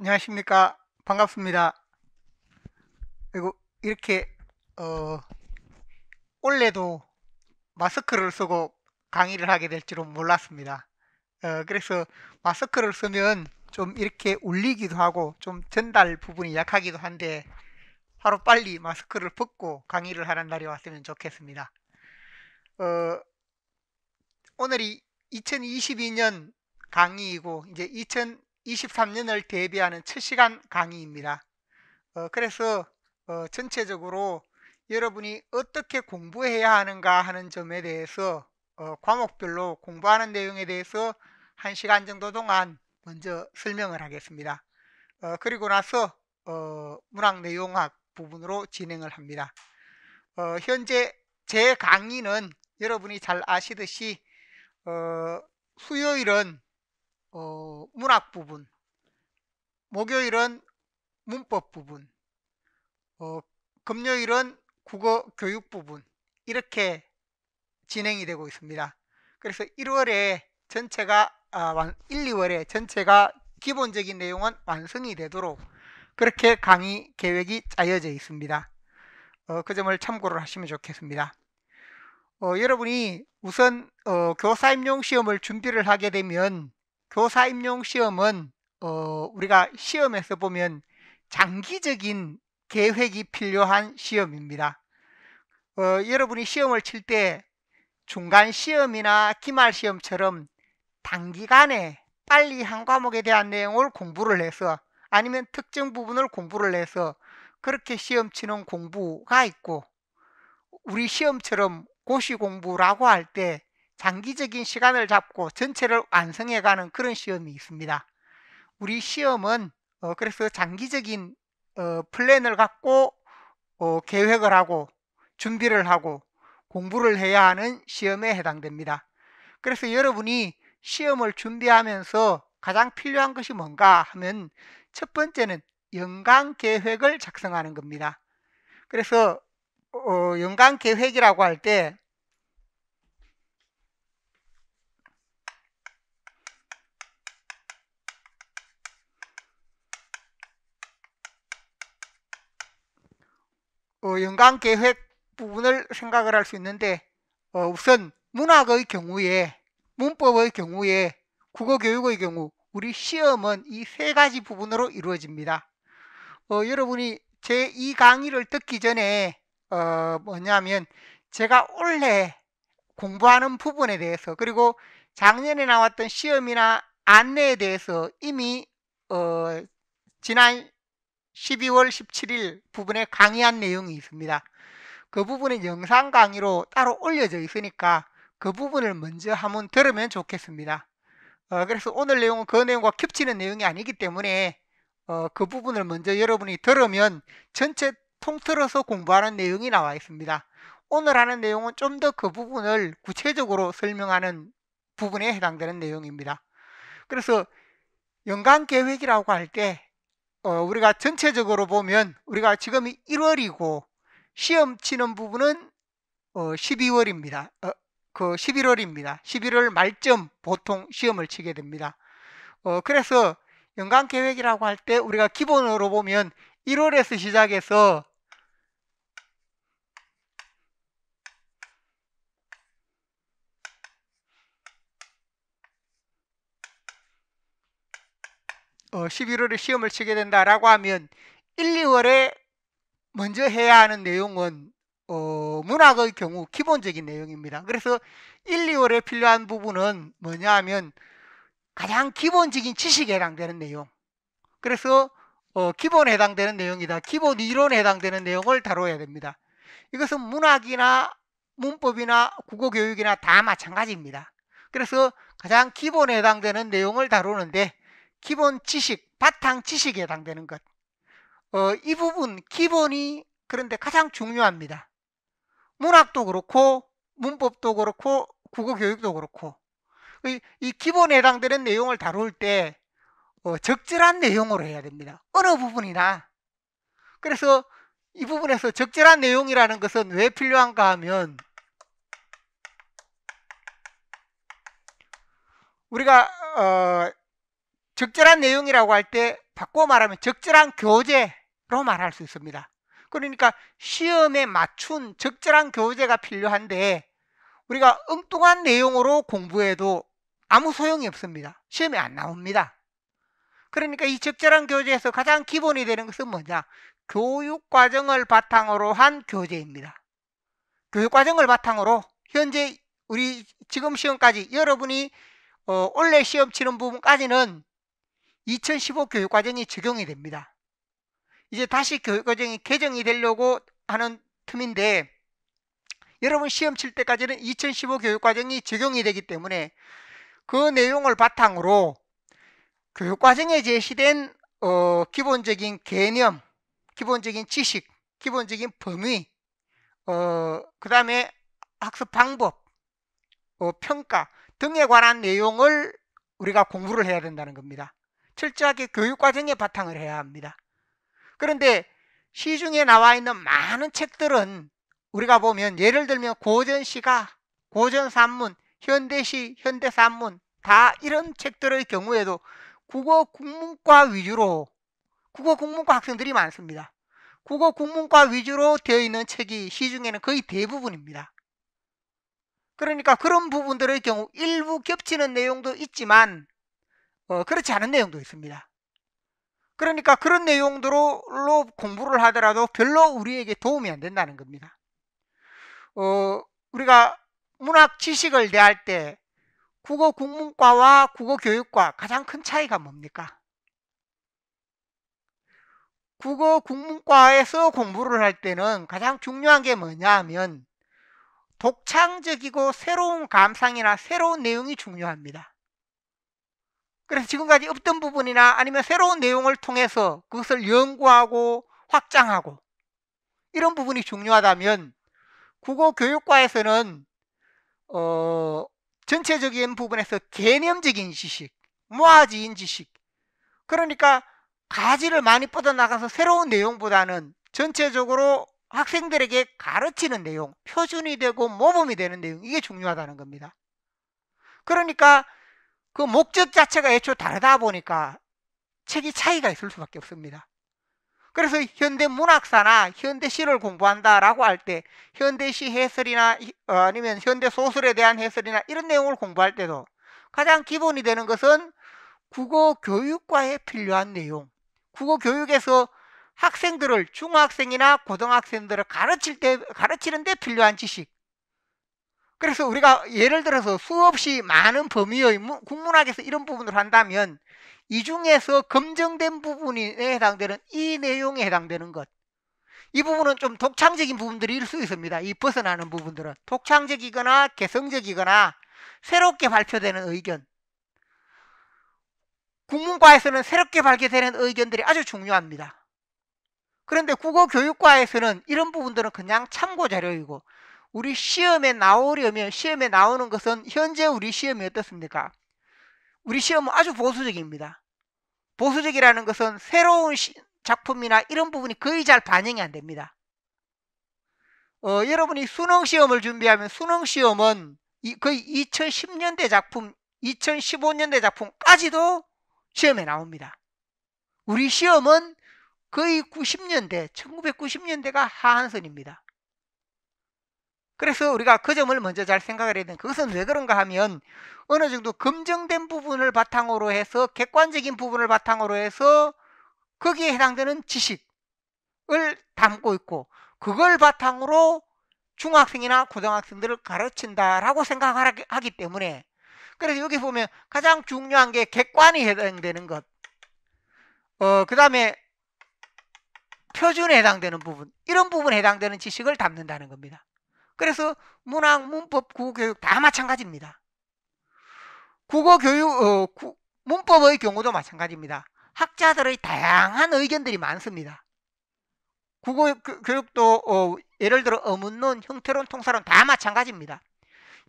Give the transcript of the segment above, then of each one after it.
안녕하십니까 반갑습니다 그리고 이렇게 어 올해도 마스크를 쓰고 강의를 하게 될 줄은 몰랐습니다 어 그래서 마스크를 쓰면 좀 이렇게 울리기도 하고 좀 전달 부분이 약하기도 한데 하루빨리 마스크를 벗고 강의를 하는 날이 왔으면 좋겠습니다 어 오늘이 2022년 강의이고 이제 2000 23년을 대비하는 첫 시간 강의입니다. 어, 그래서 어, 전체적으로 여러분이 어떻게 공부해야 하는가 하는 점에 대해서 어, 과목별로 공부하는 내용에 대해서 1시간 정도 동안 먼저 설명을 하겠습니다. 어, 그리고 나서 어, 문학 내용학 부분으로 진행을 합니다. 어, 현재 제 강의는 여러분이 잘 아시듯이 어, 수요일은 어, 문학 부분, 목요일은 문법 부분, 어, 금요일은 국어 교육 부분 이렇게 진행이 되고 있습니다. 그래서 1월에 전체가 아, 1, 2월에 전체가 기본적인 내용은 완성이 되도록 그렇게 강의 계획이 짜여져 있습니다. 어, 그 점을 참고를 하시면 좋겠습니다. 어, 여러분이 우선 어, 교사임용 시험을 준비를 하게 되면 교사 임용 시험은 어, 우리가 시험에서 보면 장기적인 계획이 필요한 시험입니다. 어, 여러분이 시험을 칠 때 중간 시험이나 기말 시험처럼 단기간에 빨리 한 과목에 대한 내용을 공부를 해서 아니면 특정 부분을 공부를 해서 그렇게 시험 치는 공부가 있고 우리 시험처럼 고시 공부라고 할때 장기적인 시간을 잡고 전체를 완성해가는 그런 시험이 있습니다. 우리 시험은 어, 그래서 장기적인 어, 플랜을 갖고 어, 계획을 하고 준비를 하고 공부를 해야 하는 시험에 해당됩니다. 그래서 여러분이 시험을 준비하면서 가장 필요한 것이 뭔가 하면 첫 번째는 연강 계획을 작성하는 겁니다. 그래서 어, 연강 계획이라고 할때 어, 연간 계획 부분을 생각을 할 수 있는데 어, 우선 문학의 경우에 문법의 경우에 국어교육의 경우 우리 시험은 이 세 가지 부분으로 이루어집니다. 어, 여러분이 제 이 강의를 듣기 전에 어, 뭐냐면 제가 원래 공부하는 부분에 대해서 그리고 작년에 나왔던 시험이나 안내에 대해서 이미 어, 지난 12월 17일 부분에 강의한 내용이 있습니다. 그 부분은 영상 강의로 따로 올려져 있으니까 그 부분을 먼저 한번 들으면 좋겠습니다. 어, 그래서 오늘 내용은 그 내용과 겹치는 내용이 아니기 때문에 어, 그 부분을 먼저 여러분이 들으면 전체 통틀어서 공부하는 내용이 나와 있습니다. 오늘 하는 내용은 좀 더 그 부분을 구체적으로 설명하는 부분에 해당되는 내용입니다. 그래서 연간 계획이라고 할때 어, 우리가 전체적으로 보면 우리가 지금 이 1월이고 시험 치는 부분은 어, 12월입니다. 어, 그 11월입니다. 11월 말쯤 보통 시험을 치게 됩니다. 어, 그래서 연간 계획이라고 할 때 우리가 기본으로 보면 1월에서 시작해서 어, 11월에 시험을 치게 된다라고 하면 1, 2월에 먼저 해야 하는 내용은 어, 문학의 경우 기본적인 내용입니다. 그래서 1, 2월에 필요한 부분은 뭐냐 하면 가장 기본적인 지식에 해당되는 내용. 그래서 어, 기본에 해당되는 내용이다. 기본 이론에 해당되는 내용을 다뤄야 됩니다. 이것은 문학이나 문법이나 국어교육이나 다 마찬가지입니다. 그래서 가장 기본에 해당되는 내용을 다루는데 기본 지식, 바탕 지식에 해당되는 것. 어, 이 부분 기본이 그런데 가장 중요합니다. 문학도 그렇고 문법도 그렇고 국어 교육도 그렇고 이, 이 기본에 해당되는 내용을 다룰 때 어, 적절한 내용으로 해야 됩니다. 어느 부분이나 그래서 이 부분에서 적절한 내용이라는 것은 왜 필요한가 하면 우리가 어, 적절한 내용이라고 할 때 바꿔 말하면 적절한 교재로 말할 수 있습니다. 그러니까 시험에 맞춘 적절한 교재가 필요한데 우리가 엉뚱한 내용으로 공부해도 아무 소용이 없습니다. 시험에 안 나옵니다. 그러니까 이 적절한 교재에서 가장 기본이 되는 것은 뭐냐? 교육과정을 바탕으로 한 교재입니다. 교육과정을 바탕으로 현재 우리 지금 시험까지 여러분이 어, 원래 시험 치는 부분까지는 2015 교육과정이 적용이 됩니다. 이제 다시 교육과정이 개정이 되려고 하는 틈인데 여러분 시험 칠 때까지는 2015 교육과정이 적용이 되기 때문에 그 내용을 바탕으로 교육과정에 제시된 어, 기본적인 개념, 기본적인 지식, 기본적인 범위, 어, 그 다음에 학습 방법, 어, 평가 등에 관한 내용을 우리가 공부를 해야 된다는 겁니다. 철저하게 교육과정에 바탕을 해야 합니다. 그런데 시중에 나와 있는 많은 책들은 우리가 보면 예를 들면 고전시가, 고전산문, 현대시, 현대산문 다 이런 책들의 경우에도 국어 국문과 위주로 국어 국문과 학생들이 많습니다. 국어 국문과 위주로 되어 있는 책이 시중에는 거의 대부분입니다. 그러니까 그런 부분들의 경우 일부 겹치는 내용도 있지만 어, 그렇지 않은 내용도 있습니다. 그러니까 그런 내용들로 공부를 하더라도 별로 우리에게 도움이 안 된다는 겁니다. 어, 우리가 문학 지식을 대할 때 국어 국문과와 국어 교육과 가장 큰 차이가 뭡니까? 국어 국문과에서 공부를 할 때는 가장 중요한 게 뭐냐 하면 독창적이고 새로운 감상이나 새로운 내용이 중요합니다. 그래서 지금까지 없던 부분이나 아니면 새로운 내용을 통해서 그것을 연구하고 확장하고 이런 부분이 중요하다면 국어 교육과에서는 어, 전체적인 부분에서 개념적인 지식, 모아지인 지식 그러니까 가지를 많이 뻗어나가서 새로운 내용보다는 전체적으로 학생들에게 가르치는 내용, 표준이 되고 모범이 되는 내용 이게 중요하다는 겁니다. 그러니까 그 목적 자체가 애초 다르다 보니까 책이 차이가 있을 수밖에 없습니다. 그래서 현대 문학사나 현대시를 공부한다라고 할 때 현대시 해설이나 어, 아니면 현대 소설에 대한 해설이나 이런 내용을 공부할 때도 가장 기본이 되는 것은 국어 교육과에 필요한 내용. 국어 교육에서 학생들을 중학생이나 고등학생들을 가르칠 때 가르치는 데 필요한 지식. 그래서 우리가 예를 들어서 수없이 많은 범위의 국문학에서 이런 부분을 한다면 이 중에서 검증된 부분에 해당되는 이 내용에 해당되는 것. 이 부분은 좀 독창적인 부분들일 수 있습니다. 이 벗어나는 부분들은. 독창적이거나 개성적이거나 새롭게 발표되는 의견. 국문과에서는 새롭게 발견되는 의견들이 아주 중요합니다. 그런데 국어교육과에서는 이런 부분들은 그냥 참고자료이고 우리 시험에 나오려면 시험에 나오는 것은 현재 우리 시험이 어떻습니까? 우리 시험은 아주 보수적입니다. 보수적이라는 것은 새로운 시, 작품이나 이런 부분이 거의 잘 반영이 안 됩니다. 어, 여러분이 수능 시험을 준비하면 수능 시험은 거의 2010년대 작품, 2015년대 작품까지도 시험에 나옵니다. 우리 시험은 거의 90년대, 1990년대가 하한선입니다. 그래서 우리가 그 점을 먼저 잘 생각을 해야 되는 그것은 왜 그런가 하면 어느 정도 검증된 부분을 바탕으로 해서 객관적인 부분을 바탕으로 해서 거기에 해당되는 지식을 담고 있고 그걸 바탕으로 중학생이나 고등학생들을 가르친다라고 생각하기 때문에 그래서 여기 보면 가장 중요한 게 객관이 해당되는 것. 어, 그 다음에 표준에 해당되는 부분, 이런 부분에 해당되는 지식을 담는다는 겁니다. 그래서 문학, 문법, 국어교육 다 마찬가지입니다. 국어교육, 어, 구, 문법의 경우도 마찬가지입니다. 학자들의 다양한 의견들이 많습니다. 국어교육도 어, 예를 들어 어문론, 형태론, 통사론 다 마찬가지입니다.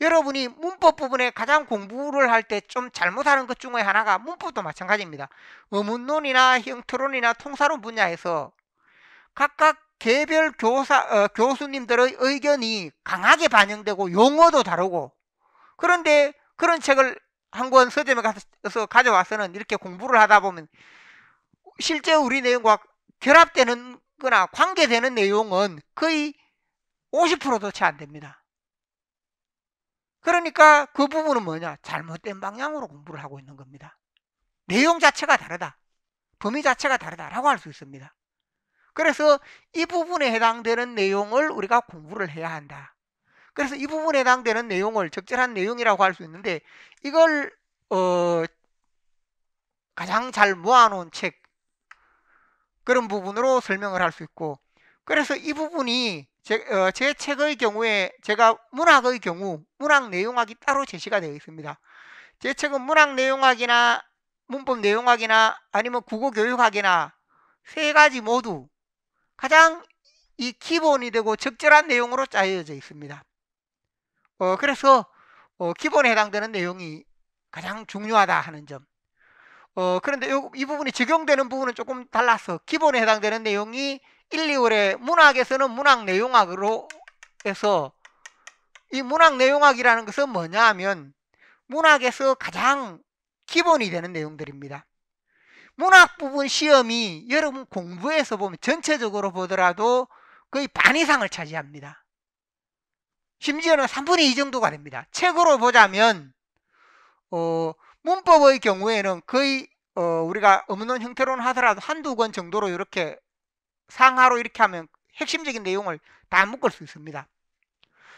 여러분이 문법 부분에 가장 공부를 할 때 좀 잘못하는 것 중에 하나가 문법도 마찬가지입니다. 어문론이나 형태론이나 통사론 분야에서 각각 개별 교사, 어, 교수님들의 의견이 강하게 반영되고 용어도 다르고 그런데 그런 책을 한 권 서점에 가서 가져와서는 이렇게 공부를 하다 보면 실제 우리 내용과 결합되는 거나 관계되는 내용은 거의 50%도 채 안 됩니다. 그러니까 그 부분은 뭐냐? 잘못된 방향으로 공부를 하고 있는 겁니다. 내용 자체가 다르다. 범위 자체가 다르다라고 할 수 있습니다. 그래서 이 부분에 해당되는 내용을 우리가 공부를 해야 한다. 그래서 이 부분에 해당되는 내용을 적절한 내용이라고 할 수 있는데 이걸 어 가장 잘 모아놓은 책 그런 부분으로 설명을 할 수 있고 그래서 이 부분이 제, 어, 제 책의 경우에 제가 문학의 경우 문학 내용학이 따로 제시가 되어 있습니다. 제 책은 문학 내용학이나 문법 내용학이나 아니면 국어 교육학이나 세 가지 모두 가장 이 기본이 되고 적절한 내용으로 짜여져 있습니다. 어, 그래서 어, 기본에 해당되는 내용이 가장 중요하다 하는 점. 어, 그런데 요, 이 부분이 적용되는 부분은 조금 달라서 기본에 해당되는 내용이 1, 2월에 문학에서는 문학 내용학으로 해서 이 문학 내용학이라는 것은 뭐냐 하면 문학에서 가장 기본이 되는 내용들입니다. 문학 부분 시험이 여러분 공부에서 보면 전체적으로 보더라도 거의 반 이상을 차지합니다. 심지어는 3분의 2 정도가 됩니다. 책으로 보자면 어, 문법의 경우에는 거의 어, 우리가 없는 형태로는 하더라도 한두 권 정도로 이렇게 상하로 이렇게 하면 핵심적인 내용을 다 묶을 수 있습니다.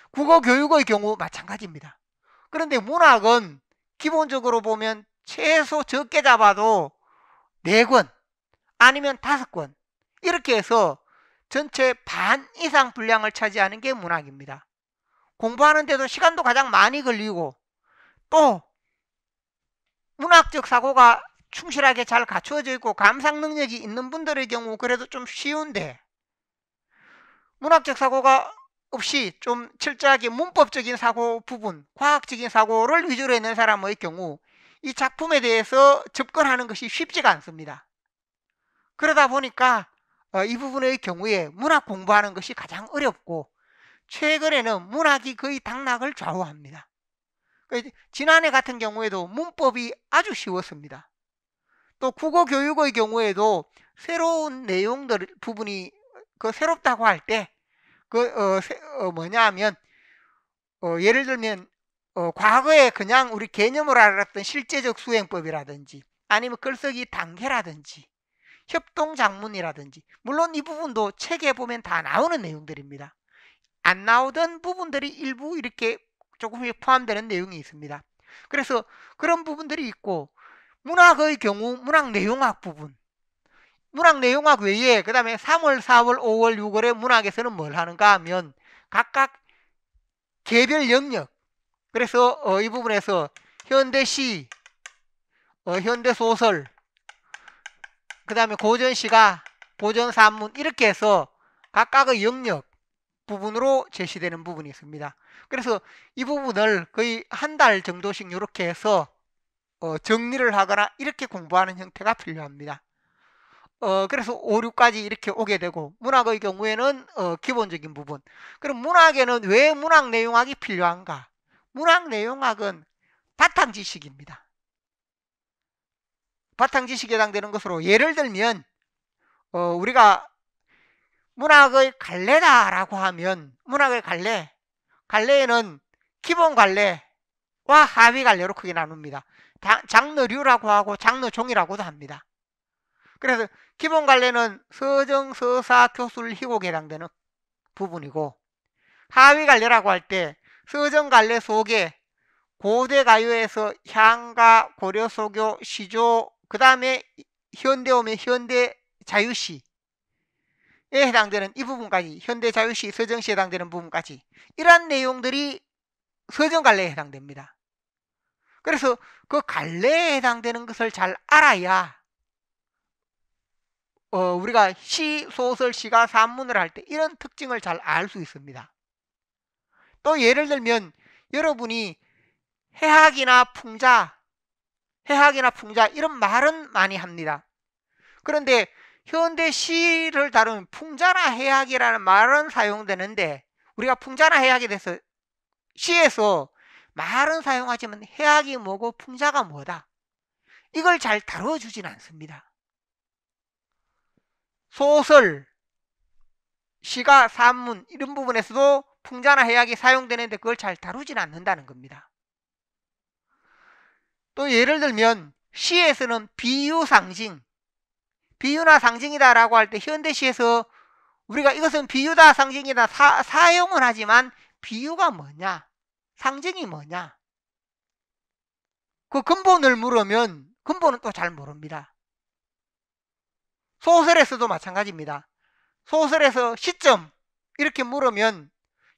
국어 교육의 경우 마찬가지입니다. 그런데 문학은 기본적으로 보면 최소 적게 잡아도 4권 아니면 5권 이렇게 해서 전체 반 이상 분량을 차지하는 게 문학입니다. 공부하는데도 시간도 가장 많이 걸리고 또 문학적 사고가 충실하게 잘 갖추어져 있고 감상 능력이 있는 분들의 경우 그래도 좀 쉬운데 문학적 사고가 없이 좀 철저하게 문법적인 사고 부분, 과학적인 사고를 위주로 있는 사람의 경우 이 작품에 대해서 접근하는 것이 쉽지가 않습니다. 그러다 보니까 어, 이 부분의 경우에 문학 공부하는 것이 가장 어렵고 최근에는 문학이 거의 당락을 좌우합니다. 그러니까 지난해 같은 경우에도 문법이 아주 쉬웠습니다. 또 국어 교육의 경우에도 새로운 내용들 부분이 그 새롭다고 할 때 그 어, 어, 뭐냐 하면 어, 예를 들면 어, 과거에 그냥 우리 개념으로 알았던 실제적 수행법이라든지 아니면 글쓰기 단계라든지 협동 작문이라든지 물론 이 부분도 책에 보면 다 나오는 내용들입니다. 안 나오던 부분들이 일부 이렇게 조금씩 포함되는 내용이 있습니다. 그래서 그런 부분들이 있고 문학의 경우 문학 내용학 부분 문학 내용학 외에 그 다음에 3월, 4월, 5월, 6월에 문학에서는 뭘 하는가 하면 각각 개별 영역 그래서 어, 이 부분에서 현대시, 어, 현대소설, 그 다음에 고전시가, 고전산문 이렇게 해서 각각의 영역 부분으로 제시되는 부분이 있습니다. 그래서 이 부분을 거의 한 달 정도씩 이렇게 해서 어, 정리를 하거나 이렇게 공부하는 형태가 필요합니다. 어, 그래서 5, 6까지 이렇게 오게 되고 문학의 경우에는 어, 기본적인 부분 그럼 문학에는 왜 문학 내용학이 필요한가 문학 내용학은 바탕 지식입니다. 바탕 지식에 해당되는 것으로 예를 들면 어, 우리가 문학의 갈래다라고 하면 문학의 갈래 갈래에는 기본 갈래와 하위 갈래로 크게 나눕니다. 장르류라고 하고 장르종이라고도 합니다. 그래서 기본 갈래는 서정, 서사, 교술, 희곡에 해당되는 부분이고 하위 갈래라고 할때 서정갈래 속에 고대가요에서 향가, 고려소교, 시조, 그 다음에 현대 오면 현대 자유시에 해당되는 이 부분까지 현대 자유시, 서정시에 해당되는 부분까지 이러한 내용들이 서정갈래에 해당됩니다. 그래서 그 갈래에 해당되는 것을 잘 알아야 어, 우리가 시, 소설, 시가, 산문을 할 때 이런 특징을 잘 알 수 있습니다. 또 예를 들면 여러분이 해학이나 풍자, 해학이나 풍자 이런 말은 많이 합니다. 그런데 현대 시를 다룬 루 풍자나 해학이라는 말은 사용되는데 우리가 풍자나 해학에 대해서 시에서 말은 사용하지만 해학이 뭐고 풍자가 뭐다. 이걸 잘 다뤄주진 않습니다. 소설, 시가, 산문 이런 부분에서도 풍자나 해약이 사용되는데 그걸 잘 다루진 않는다는 겁니다. 또 예를 들면 시에서는 비유상징, 비유나 상징이다라고 할 때 현대시에서 우리가 이것은 비유다 상징이다 사, 사용은 하지만 비유가 뭐냐 상징이 뭐냐 그 근본을 물으면 근본은 또 잘 모릅니다. 소설에서도 마찬가지입니다. 소설에서 시점 이렇게 물으면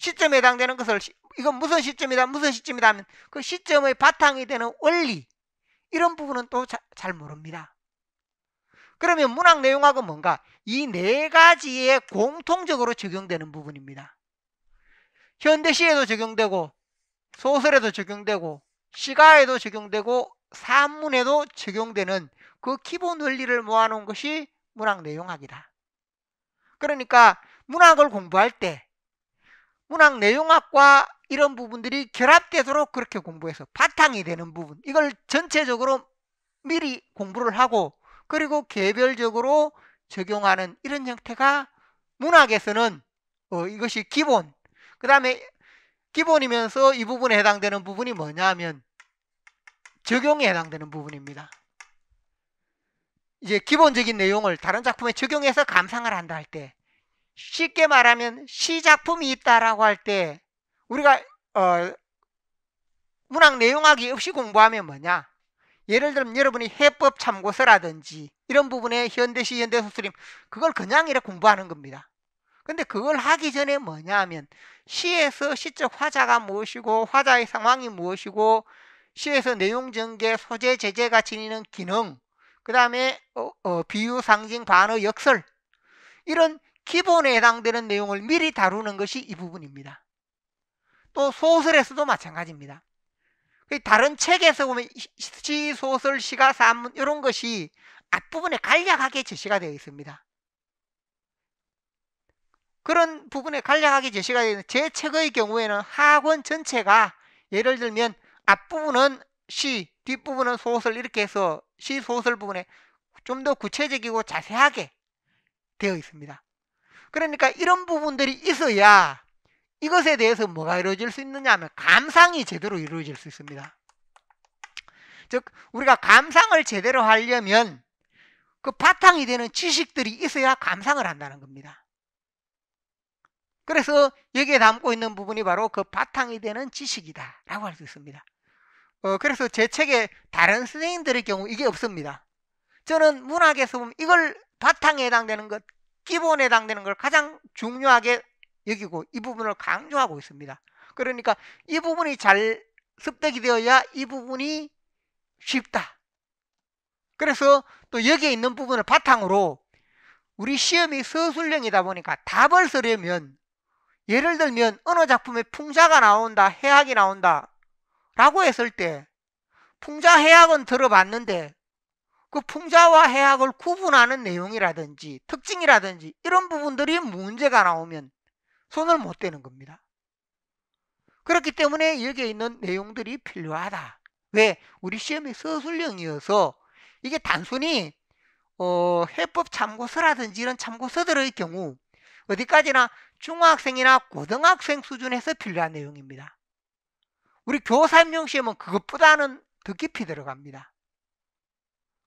시점에 해당되는 것을 이건 무슨 시점이다 무슨 시점이다 하면 그 시점의 바탕이 되는 원리 이런 부분은 또 잘 모릅니다. 그러면 문학 내용학은 뭔가 이 네 가지에 공통적으로 적용되는 부분입니다. 현대시에도 적용되고 소설에도 적용되고 시가에도 적용되고 산문에도 적용되는 그 기본 원리를 모아놓은 것이 문학 내용학이다. 그러니까 문학을 공부할 때 문학 내용학과 이런 부분들이 결합되도록 그렇게 공부해서 바탕이 되는 부분 이걸 전체적으로 미리 공부를 하고 그리고 개별적으로 적용하는 이런 형태가 문학에서는 어, 이것이 기본 그 다음에 기본이면서 이 부분에 해당되는 부분이 뭐냐면 적용에 해당되는 부분입니다 이제 기본적인 내용을 다른 작품에 적용해서 감상을 한다 할때 쉽게 말하면 시작품이 있다라고 할 때 우리가 어, 문학 내용학이 없이 공부하면 뭐냐? 예를 들면 여러분이 해법 참고서라든지 이런 부분에 현대시 현대소설임 그걸 그냥 이렇게 공부하는 겁니다. 근데 그걸 하기 전에 뭐냐 하면 시에서 시적 화자가 무엇이고 화자의 상황이 무엇이고 시에서 내용 전개, 소재, 제재가 지니는 기능 그 다음에 어, 어, 비유, 상징, 반어, 역설 이런 기본에 해당되는 내용을 미리 다루는 것이 이 부분입니다. 또 소설에서도 마찬가지입니다. 그 다른 책에서 보면 시, 소설, 시가, 산문 이런 것이 앞부분에 간략하게 제시가 되어 있습니다. 그런 부분에 간략하게 제시가 되어 있는 제 책의 경우에는 학원 전체가 예를 들면 앞부분은 시, 뒷부분은 소설 이렇게 해서 시, 소설 부분에 좀 더 구체적이고 자세하게 되어 있습니다. 그러니까 이런 부분들이 있어야 이것에 대해서 뭐가 이루어질 수 있느냐 하면 감상이 제대로 이루어질 수 있습니다. 즉 우리가 감상을 제대로 하려면 그 바탕이 되는 지식들이 있어야 감상을 한다는 겁니다. 그래서 여기에 담고 있는 부분이 바로 그 바탕이 되는 지식이다 라고 할 수 있습니다. 어, 그래서 제 책에 다른 선생님들의 경우 이게 없습니다. 저는 문학에서 보면 이걸 바탕에 해당되는 것 기본에 해당되는 걸 가장 중요하게 여기고 이 부분을 강조하고 있습니다. 그러니까 이 부분이 잘 습득이 되어야 이 부분이 쉽다. 그래서 또 여기에 있는 부분을 바탕으로 우리 시험이 서술형이다 보니까 답을 쓰려면 예를 들면 언어 작품에 풍자가 나온다, 해악이 나온다 라고 했을 때 풍자 해악은 들어봤는데 그 풍자와 해악을 구분하는 내용이라든지 특징이라든지 이런 부분들이 문제가 나오면 손을 못 대는 겁니다. 그렇기 때문에 여기에 있는 내용들이 필요하다. 왜? 우리 시험이 서술형이어서 이게 단순히 어, 해법 참고서라든지 이런 참고서들의 경우 어디까지나 중학생이나 고등학생 수준에서 필요한 내용입니다. 우리 교사임용 시험은 그것보다는 더 깊이 들어갑니다.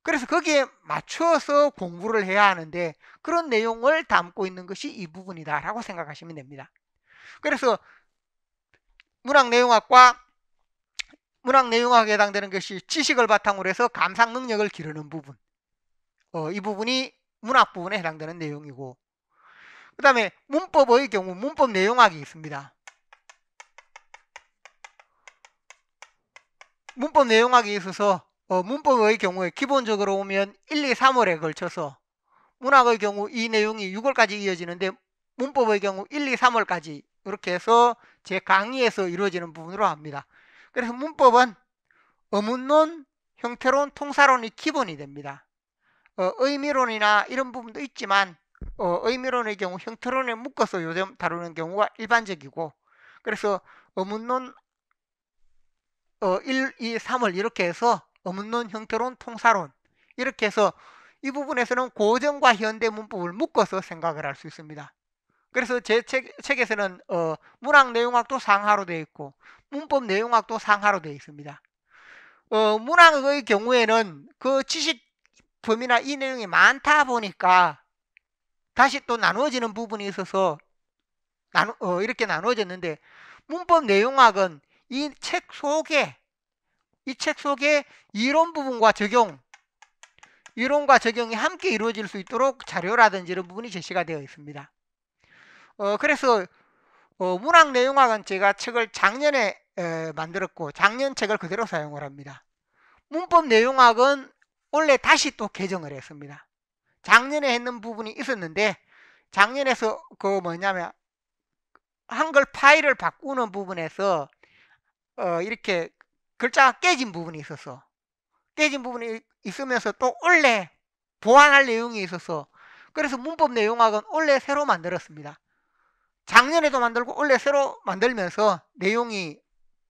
그래서 거기에 맞춰서 공부를 해야 하는데 그런 내용을 담고 있는 것이 이 부분이다라고 생각하시면 됩니다. 그래서 문학내용학과 문학내용학에 해당되는 것이 지식을 바탕으로 해서 감상 능력을 기르는 부분 어, 이 부분이 문학 부분에 해당되는 내용이고 그 다음에 문법의 경우 문법 내용학이 있습니다. 문법 내용학에 있어서 어, 문법의 경우에 기본적으로 보면 1, 2, 3월에 걸쳐서 문학의 경우 이 내용이 6월까지 이어지는데 문법의 경우 1, 2, 3월까지 이렇게 해서 제 강의에서 이루어지는 부분으로 합니다. 그래서 문법은 어문론, 형태론, 통사론이 기본이 됩니다. 어, 의미론이나 이런 부분도 있지만 어, 의미론의 경우 형태론에 묶어서 요즘 다루는 경우가 일반적이고 그래서 어문론 어, 1, 2, 3월 이렇게 해서 어문론, 형태론, 통사론 이렇게 해서 이 부분에서는 고전과 현대 문법을 묶어서 생각을 할 수 있습니다. 그래서 제 책, 책에서는 어, 문학 내용학도 상하로 되어 있고 문법 내용학도 상하로 되어 있습니다. 어, 문학의 경우에는 그 지식 범위나 이 내용이 많다 보니까 다시 또 나누어지는 부분이 있어서 나누, 어, 이렇게 나누어졌는데 문법 내용학은 이 책 속에 이책 속에 이론 부분과 적용, 이론과 적용이 함께 이루어질 수 있도록 자료라든지 이런 부분이 제시가 되어 있습니다. 어, 그래서 어, 문학 내용학은 제가 책을 작년에 에, 만들었고 작년 책을 그대로 사용을 합니다. 문법 내용학은 원래 다시 또 개정을 했습니다. 작년에 했는 부분이 있었는데 작년에서 그 뭐냐면 한글 파일을 바꾸는 부분에서 어, 이렇게 글자가 깨진 부분이 있었어 깨진 부분이 있으면서 또 원래 보완할 내용이 있었어 그래서 문법 내용학은 원래 새로 만들었습니다. 작년에도 만들고 원래 새로 만들면서 내용이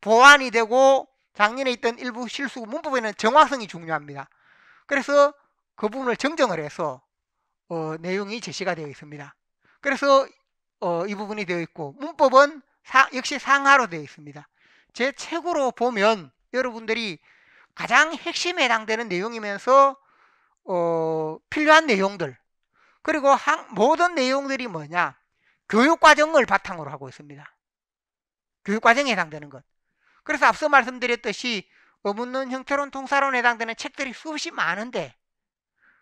보완이 되고 작년에 있던 일부 실수 문법에는 정확성이 중요합니다. 그래서 그 부분을 정정을 해서 어, 내용이 제시가 되어 있습니다. 그래서 어, 이 부분이 되어 있고 문법은 사, 역시 상하로 되어 있습니다. 제 책으로 보면 여러분들이 가장 핵심에 해당되는 내용이면서 어, 필요한 내용들 그리고 한, 모든 내용들이 뭐냐 교육과정을 바탕으로 하고 있습니다. 교육과정에 해당되는 것. 그래서 앞서 말씀드렸듯이 어문론, 형태론, 통사론에 해당되는 책들이 수없이 많은데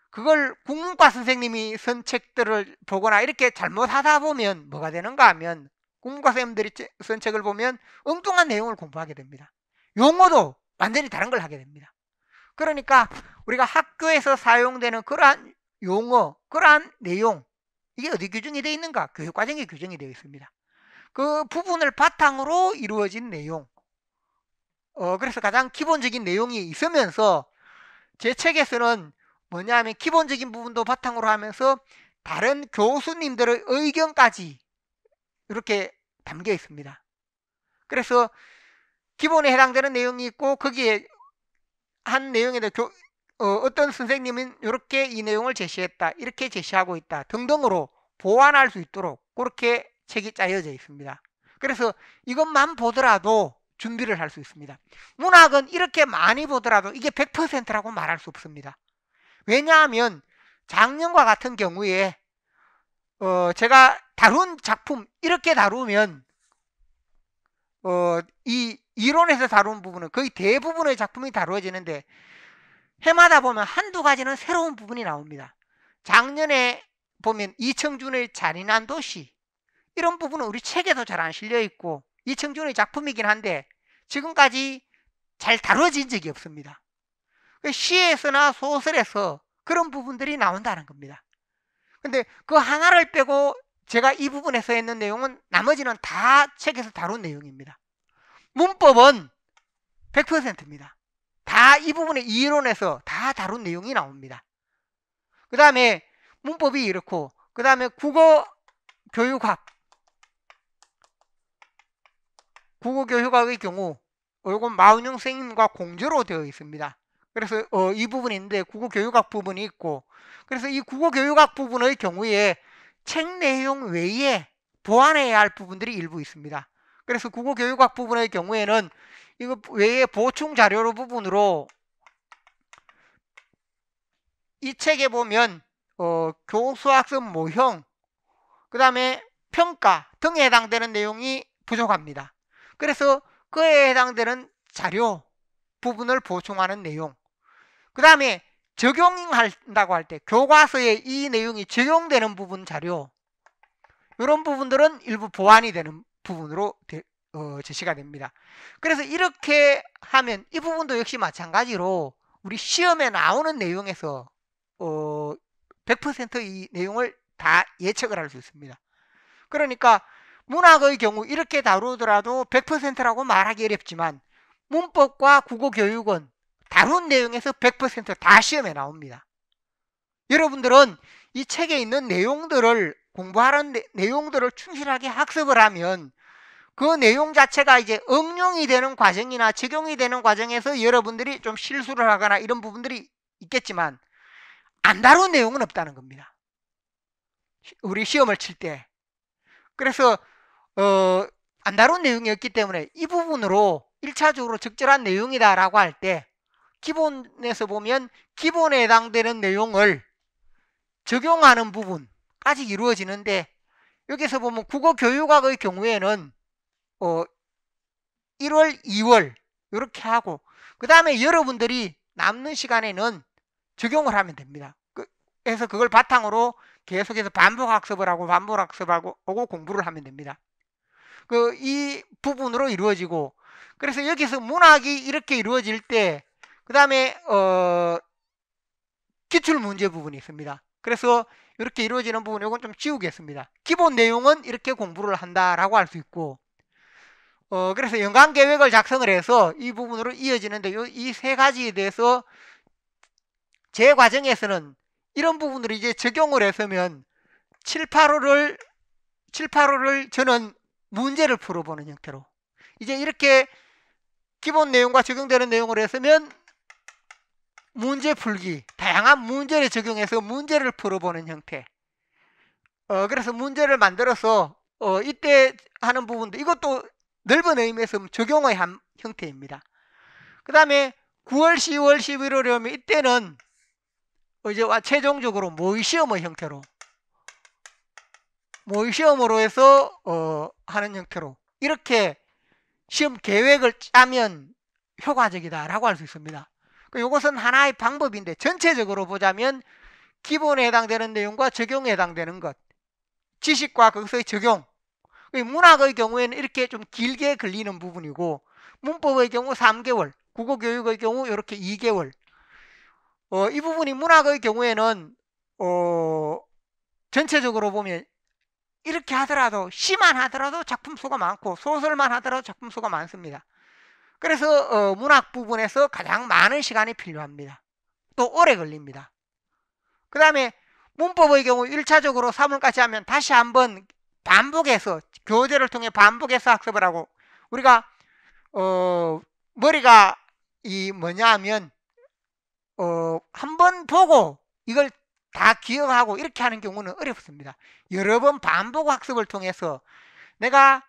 그걸 국문과 선생님이 쓴 책들을 보거나 이렇게 잘못하다 보면 뭐가 되는가 하면 국문과 선생님들이 쓴 책을 보면 엉뚱한 내용을 공부하게 됩니다. 용어도 완전히 다른 걸 하게 됩니다. 그러니까 우리가 학교에서 사용되는 그러한 용어, 그러한 내용 이게 어디 규정이 되어 있는가? 교육과정에 규정이 되어 있습니다. 그 부분을 바탕으로 이루어진 내용 어, 그래서 가장 기본적인 내용이 있으면서 제 책에서는 뭐냐 하면 기본적인 부분도 바탕으로 하면서 다른 교수님들의 의견까지 이렇게 담겨 있습니다. 그래서 기본에 해당되는 내용이 있고 거기에 한 내용에 대해 교, 어, 떤 선생님은 이렇게 이 내용을 제시했다 이렇게 제시하고 있다 등등으로 보완할 수 있도록 그렇게 책이 짜여져 있습니다 그래서 이것만 보더라도 준비를 할 수 있습니다 문학은 이렇게 많이 보더라도 이게 100%라고 말할 수 없습니다 왜냐하면 작년과 같은 경우에 어, 제가 다룬 작품 이렇게 다루면 어, 이 이론에서 다룬 부분은 거의 대부분의 작품이 다루어지는데 해마다 보면 한두 가지는 새로운 부분이 나옵니다. 작년에 보면 이청준의 잔인한 도시 이런 부분은 우리 책에도 잘 안 실려 있고 이청준의 작품이긴 한데 지금까지 잘다루어진 적이 없습니다. 그 시에서나 소설에서 그런 부분들이 나온다는 겁니다. 근데 그 하나를 빼고 제가 이 부분에서 했는 내용은 나머지는 다 책에서 다룬 내용입니다. 문법은 100%입니다. 다 이 부분의 이론에서 다 다룬 내용이 나옵니다. 그 다음에 문법이 이렇고 그 다음에 국어 교육학 국어 교육학의 경우 이건 마운용 선생님과 공조로 되어 있습니다. 그래서 어, 이 부분인데 국어 교육학 부분이 있고 그래서 이 국어 교육학 부분의 경우에 책 내용 외에 보완해야 할 부분들이 일부 있습니다. 그래서 국어교육학 부분의 경우에는 이거 외에 보충 자료로 부분으로 이 책에 보면 어, 교수학습 모형, 그 다음에 평가 등에 해당되는 내용이 부족합니다. 그래서 그에 해당되는 자료 부분을 보충하는 내용 그 다음에 적용한다고 할 때 교과서에 이 내용이 적용되는 부분 자료 이런 부분들은 일부 보완이 되는 부분으로 되, 어, 제시가 됩니다. 그래서 이렇게 하면 이 부분도 역시 마찬가지로 우리 시험에 나오는 내용에서 어, 100%이 내용을 다 예측을 할 수 있습니다. 그러니까 문학의 경우 이렇게 다루더라도 100%라고 말하기 어렵지만 문법과 국어교육은 다룬 내용에서 100%다 시험에 나옵니다. 여러분들은 이 책에 있는 내용들을 공부하는 내, 용들을 충실하게 학습을 하면 그 내용 자체가 이제 응용이 되는 과정이나 적용이 되는 과정에서 여러분들이 좀 실수를 하거나 이런 부분들이 있겠지만 안 다룬 내용은 없다는 겁니다. 우리 시험을 칠 때. 그래서 어, 안 다룬 내용이 없기 때문에 이 부분으로 1차적으로 적절한 내용이다라고 할때 기본에서 보면 기본에 해당되는 내용을 적용하는 부분까지 이루어지는데 여기서 보면 국어교육학의 경우에는 어 1월, 2월 이렇게 하고 그 다음에 여러분들이 남는 시간에는 적용을 하면 됩니다. 그래서 그걸 바탕으로 계속해서 반복학습을 하고 반복학습하고 하고 공부를 하면 됩니다. 그 이 부분으로 이루어지고 그래서 여기서 문학이 이렇게 이루어질 때그 다음에 어 기출 문제 부분이 있습니다. 그래서 이렇게 이루어지는 부분 이건 좀 지우겠습니다. 기본 내용은 이렇게 공부를 한다라고 할 수 있고 어 그래서 연관 계획을 작성을 해서 이 부분으로 이어지는데 이 세 가지에 대해서 제 과정에서는 이런 부분을 이제 적용을 했으면 7, 8호를 7, 8호를 저는 문제를 풀어보는 형태로 이제 이렇게 기본 내용과 적용되는 내용을 했으면 문제 풀기, 다양한 문제를 적용해서 문제를 풀어보는 형태. 어, 그래서 문제를 만들어서 어, 이때 하는 부분도 이것도 넓은 의미에서 적용의 한 형태입니다. 그 다음에 9월, 10월, 1 1월이면 이때는 이제 최종적으로 모의시험의 형태로 모의시험으로 해서 어, 하는 형태로 이렇게 시험 계획을 짜면 효과적이다라고 할 수 있습니다. 이것은 그 하나의 방법인데 전체적으로 보자면 기본에 해당되는 내용과 적용에 해당되는 것 지식과 거기서의 적용 문학의 경우에는 이렇게 좀 길게 걸리는 부분이고 문법의 경우 3개월 국어교육의 경우 이렇게 2개월 어, 이 부분이 문학의 경우에는 어, 전체적으로 보면 이렇게 하더라도 시만 하더라도 작품 수가 많고 소설만 하더라도 작품 수가 많습니다 그래서 어, 문학 부분에서 가장 많은 시간이 필요합니다. 또 오래 걸립니다. 그 다음에 문법의 경우 1차적으로 3원까지 하면 다시 한번 반복해서 교재를 통해 반복해서 학습을 하고 우리가 어, 머리가 이 뭐냐 하면 어, 한 번 보고 이걸 다 기억하고 이렇게 하는 경우는 어렵습니다. 여러 번 반복 학습을 통해서 내가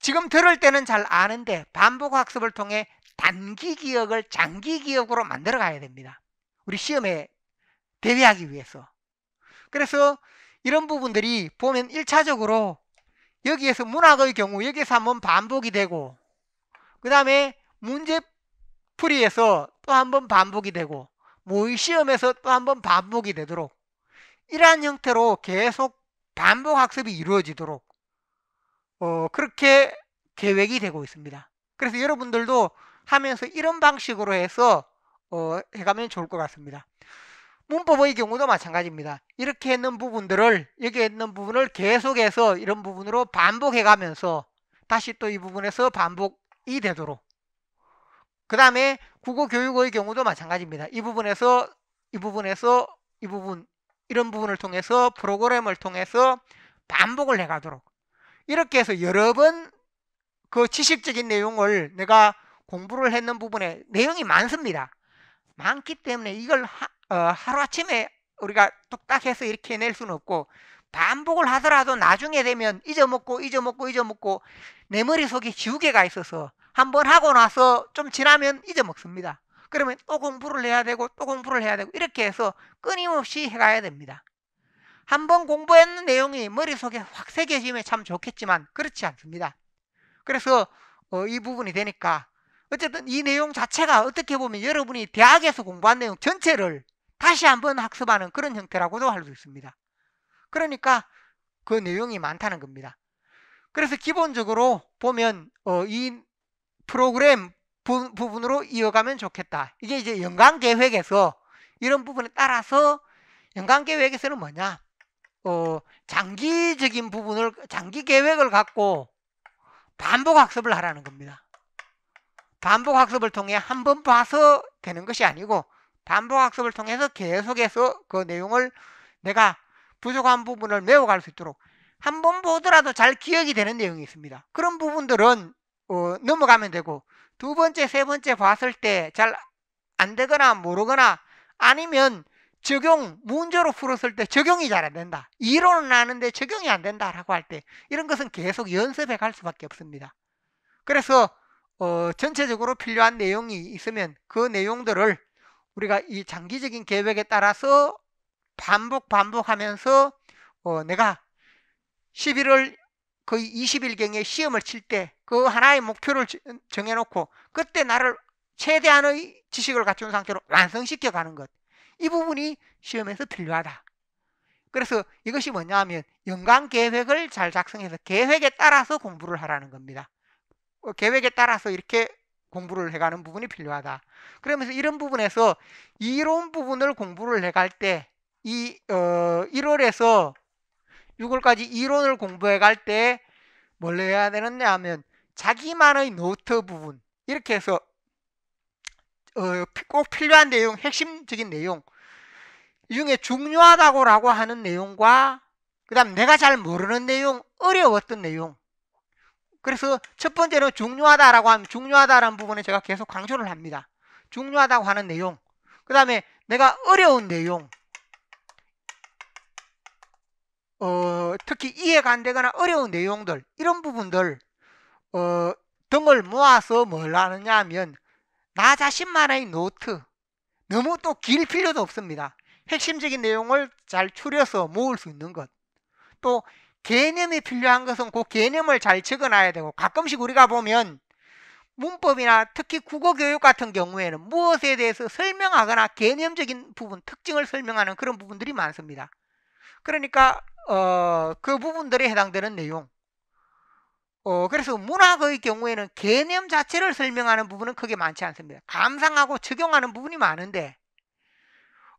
지금 들을 때는 잘 아는데 반복 학습을 통해 단기 기억을 장기 기억으로 만들어 가야 됩니다. 우리 시험에 대비하기 위해서. 그래서 이런 부분들이 보면 1차적으로 여기에서 문학의 경우 여기서 한번 반복이 되고 그 다음에 문제풀이에서 또 한번 반복이 되고 모의시험에서 또 한번 반복이 되도록 이러한 형태로 계속 반복 학습이 이루어지도록 어, 그렇게 계획이 되고 있습니다. 그래서 여러분들도 하면서 이런 방식으로 해서 어, 해가면 좋을 것 같습니다. 문법의 경우도 마찬가지입니다. 이렇게 있는 부분들을 여기 있는 부분을 계속해서 이런 부분으로 반복해 가면서 다시 또 이 부분에서 반복이 되도록 그 다음에 국어 교육의 경우도 마찬가지입니다. 이 부분에서 이 부분에서 이 부분 이런 부분을 통해서 프로그램을 통해서 반복을 해가도록 이렇게 해서 여러 번 그 지식적인 내용을 내가 공부를 했는 부분에 내용이 많습니다. 많기 때문에 이걸 하, 어, 하루아침에 우리가 뚝딱 해서 이렇게 해낼 수는 없고 반복을 하더라도 나중에 되면 잊어먹고 잊어먹고 잊어먹고 내 머릿속에 지우개가 있어서 한번 하고 나서 좀 지나면 잊어먹습니다. 그러면 또 공부를 해야 되고 또 공부를 해야 되고 이렇게 해서 끊임없이 해가야 됩니다. 한번 공부했는 내용이 머릿속에 확 새겨지면 참 좋겠지만 그렇지 않습니다. 그래서 어, 이 부분이 되니까 어쨌든 이 내용 자체가 어떻게 보면 여러분이 대학에서 공부한 내용 전체를 다시 한번 학습하는 그런 형태라고도 할 수 있습니다. 그러니까 그 내용이 많다는 겁니다. 그래서 기본적으로 보면 어, 이 프로그램 부, 분으로 이어가면 좋겠다. 이게 이제 연간 계획에서 이런 부분에 따라서 연간 계획에서는 뭐냐? 어, 장기적인 부분을 장기 계획을 갖고 반복 학습을 하라는 겁니다. 반복 학습을 통해 한 번 봐서 되는 것이 아니고 반복 학습을 통해서 계속해서 그 내용을 내가 부족한 부분을 메워갈 수 있도록 한 번 보더라도 잘 기억이 되는 내용이 있습니다. 그런 부분들은 어, 넘어가면 되고 두 번째, 세 번째 봤을 때 잘 안 되거나 모르거나 아니면 적용 문제로 풀었을 때 적용이 잘 안 된다. 이론은 아는데 적용이 안 된다라고 할 때 이런 것은 계속 연습해 갈 수밖에 없습니다. 그래서 어, 전체적으로 필요한 내용이 있으면 그 내용들을 우리가 이 장기적인 계획에 따라서 반복 반복하면서 어, 내가 11월 거의 20일경에 시험을 칠 때 그 하나의 목표를 정해놓고 그때 나를 최대한의 지식을 갖춘 상태로 완성시켜 가는 것이 부분이 시험에서 필요하다. 그래서 이것이 뭐냐 하면 연간 계획을 잘 작성해서 계획에 따라서 공부를 하라는 겁니다. 어, 계획에 따라서 이렇게 공부를 해가는 부분이 필요하다. 그러면서 이런 부분에서 이론 부분을 공부를 해갈 때, 이, 어, 1월에서 6월까지 이론을 공부해갈 때 뭘 해야 되느냐 하면 자기만의 노트 부분, 이렇게 해서 어, 꼭 필요한 내용, 핵심적인 내용 이 중에 중요하다고 라고 하는 내용과 그 다음 내가 잘 모르는 내용, 어려웠던 내용 그래서 첫 번째로 중요하다라고 하면 중요하다라는 부분에 제가 계속 강조를 합니다. 중요하다고 하는 내용 그 다음에 내가 어려운 내용 어, 특히 이해가 안 되거나 어려운 내용들 이런 부분들 어, 등을 모아서 뭘 하느냐 하면 나 자신만의 노트 너무 또 길 필요도 없습니다. 핵심적인 내용을 잘 추려서 모을 수 있는 것. 또 개념이 필요한 것은 그 개념을 잘 적어놔야 되고 가끔씩 우리가 보면 문법이나 특히 국어 교육 같은 경우에는 무엇에 대해서 설명하거나 개념적인 부분, 특징을 설명하는 그런 부분들이 많습니다. 그러니까 어, 그 부분들에 해당되는 내용 어, 그래서 문학의 경우에는 개념 자체를 설명하는 부분은 크게 많지 않습니다. 감상하고 적용하는 부분이 많은데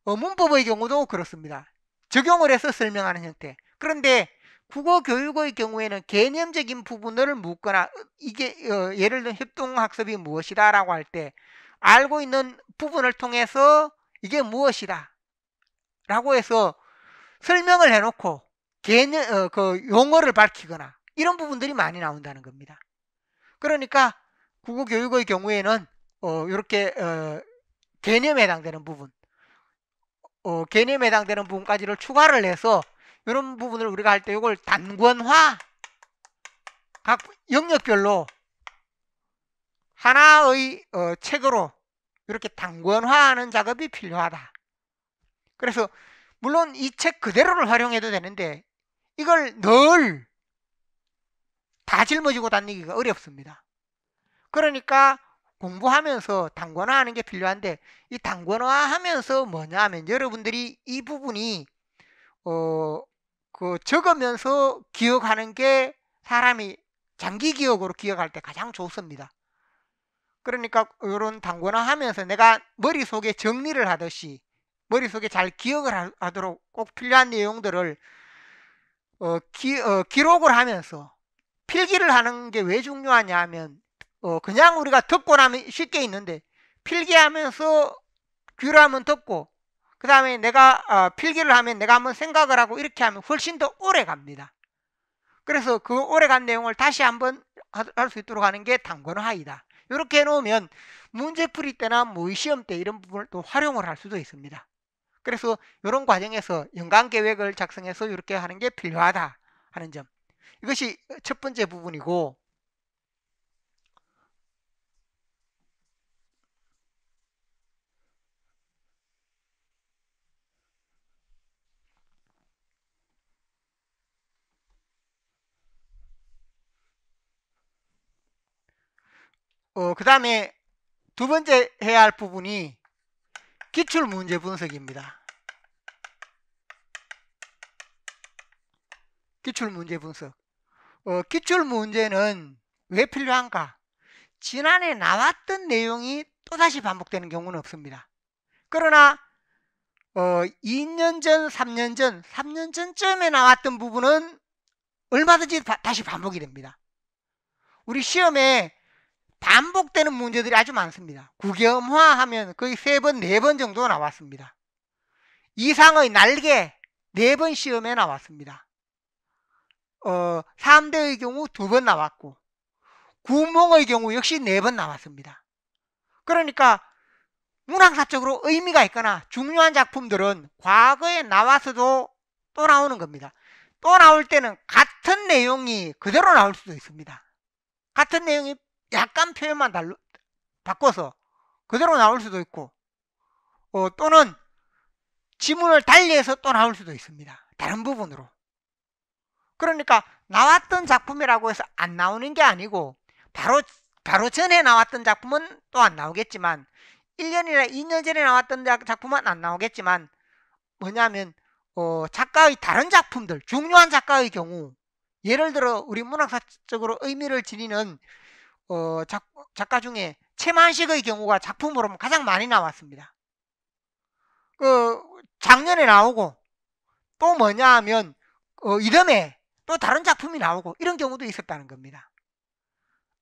어, 문법의 경우도 그렇습니다. 적용을 해서 설명하는 형태. 그런데 국어 교육의 경우에는 개념적인 부분을 묻거나 이게 어, 예를 들면 협동학습이 무엇이다라고 할 때 알고 있는 부분을 통해서 이게 무엇이다 라고 해서 설명을 해놓고 개념 어, 그 용어를 밝히거나 이런 부분들이 많이 나온다는 겁니다. 그러니까 국어교육의 경우에는 어, 이렇게 어, 개념에 해당되는 부분 어, 개념에 해당되는 부분까지를 추가를 해서 이런 부분을 우리가 할 때 이걸 단권화 각 영역별로 하나의 어, 책으로 이렇게 단권화하는 작업이 필요하다. 그래서 물론 이 책 그대로를 활용해도 되는데 이걸 늘다 짊어지고 다니기가 어렵습니다. 그러니까 공부하면서 단권화하는 게 필요한데 이 단권화하면서 뭐냐 하면 여러분들이 이 부분이 어 그 적으면서 기억하는 게 사람이 장기 기억으로 기억할 때 가장 좋습니다. 그러니까 이런 단권화하면서 내가 머릿속에 정리를 하듯이 머릿속에 잘 기억을 하도록 꼭 필요한 내용들을 어, 기, 어, 기록을 하면서 필기를 하는 게 왜 중요하냐 하면 어, 그냥 우리가 듣고 나면 쉽게 있는데 필기하면서 귀로 하면 듣고 그 다음에 내가 어, 필기를 하면 내가 한번 생각을 하고 이렇게 하면 훨씬 더 오래 갑니다. 그래서 그 오래간 내용을 다시 한번 할 수 있도록 하는 게당권화이다 이렇게 해놓으면 문제풀이 때나 모의시험 때 이런 부분을 또 활용을 할 수도 있습니다. 그래서 이런 과정에서 연간 계획을 작성해서 이렇게 하는 게 필요하다 하는 점. 이것이 첫 번째 부분이고 어, 그 다음에 두 번째 해야 할 부분이 기출 문제 분석입니다. 기출 문제 분석. 어, 기출 문제는 왜 필요한가? 지난해 나왔던 내용이 또다시 반복되는 경우는 없습니다. 그러나 어, 2년 전, 3년 전, 3년 전쯤에 나왔던 부분은 얼마든지 바, 다시 반복이 됩니다. 우리 시험에 반복되는 문제들이 아주 많습니다. 구겸화하면 거의 3 번, 4번 정도 나왔습니다. 이상의 날개 4번 시험에 나왔습니다. 어, 3대의 경우 두 번 나왔고 구멍의 경우 역시 네 번 나왔습니다. 그러니까 문학사적으로 의미가 있거나 중요한 작품들은 과거에 나와서도 또 나오는 겁니다. 또 나올 때는 같은 내용이 그대로 나올 수도 있습니다. 같은 내용이 약간 표현만 달로, 바꿔서 그대로 나올 수도 있고 어, 또는 지문을 달리해서 또 나올 수도 있습니다. 다른 부분으로. 그러니까 나왔던 작품이라고 해서 안 나오는 게 아니고 바로 바로 전에 나왔던 작품은 또 안 나오겠지만 1년이나 2년 전에 나왔던 작품은 안 나오겠지만 뭐냐면 어, 작가의 다른 작품들 중요한 작가의 경우 예를 들어 우리 문학사적으로 의미를 지니는 어, 작, 작가 중에 최만식의 경우가 작품으로 가장 많이 나왔습니다. 그 작년에 나오고 또 뭐냐 하면 어, 이름에 또 다른 작품이 나오고 이런 경우도 있었다는 겁니다.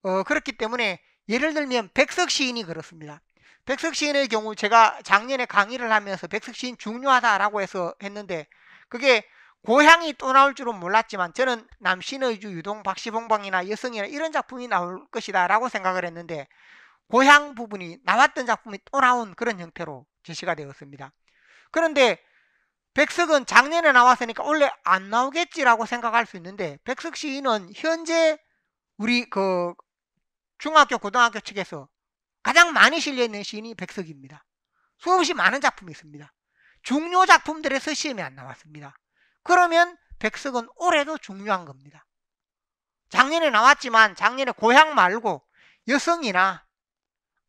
어, 그렇기 때문에 예를 들면 백석 시인이 그렇습니다. 백석 시인의 경우 제가 작년에 강의를 하면서 백석 시인 중요하다라고 해서 했는데 그게 고향이 또 나올 줄은 몰랐지만 저는 남신의주 유동 박시봉방이나 여성이나 이런 작품이 나올 것이다 라고 생각을 했는데 고향 부분이 나왔던 작품이 또 나온 그런 형태로 제시가 되었습니다. 그런데 백석은 작년에 나왔으니까 원래 안 나오겠지라고 생각할 수 있는데 백석 시인은 현재 우리 그 중학교 고등학교 측에서 가장 많이 실려있는 시인이 백석입니다. 수없이 많은 작품이 있습니다. 중요 작품들에서 시험이 안 나왔습니다. 그러면 백석은 올해도 중요한 겁니다. 작년에 나왔지만 작년에 고향 말고 여성이나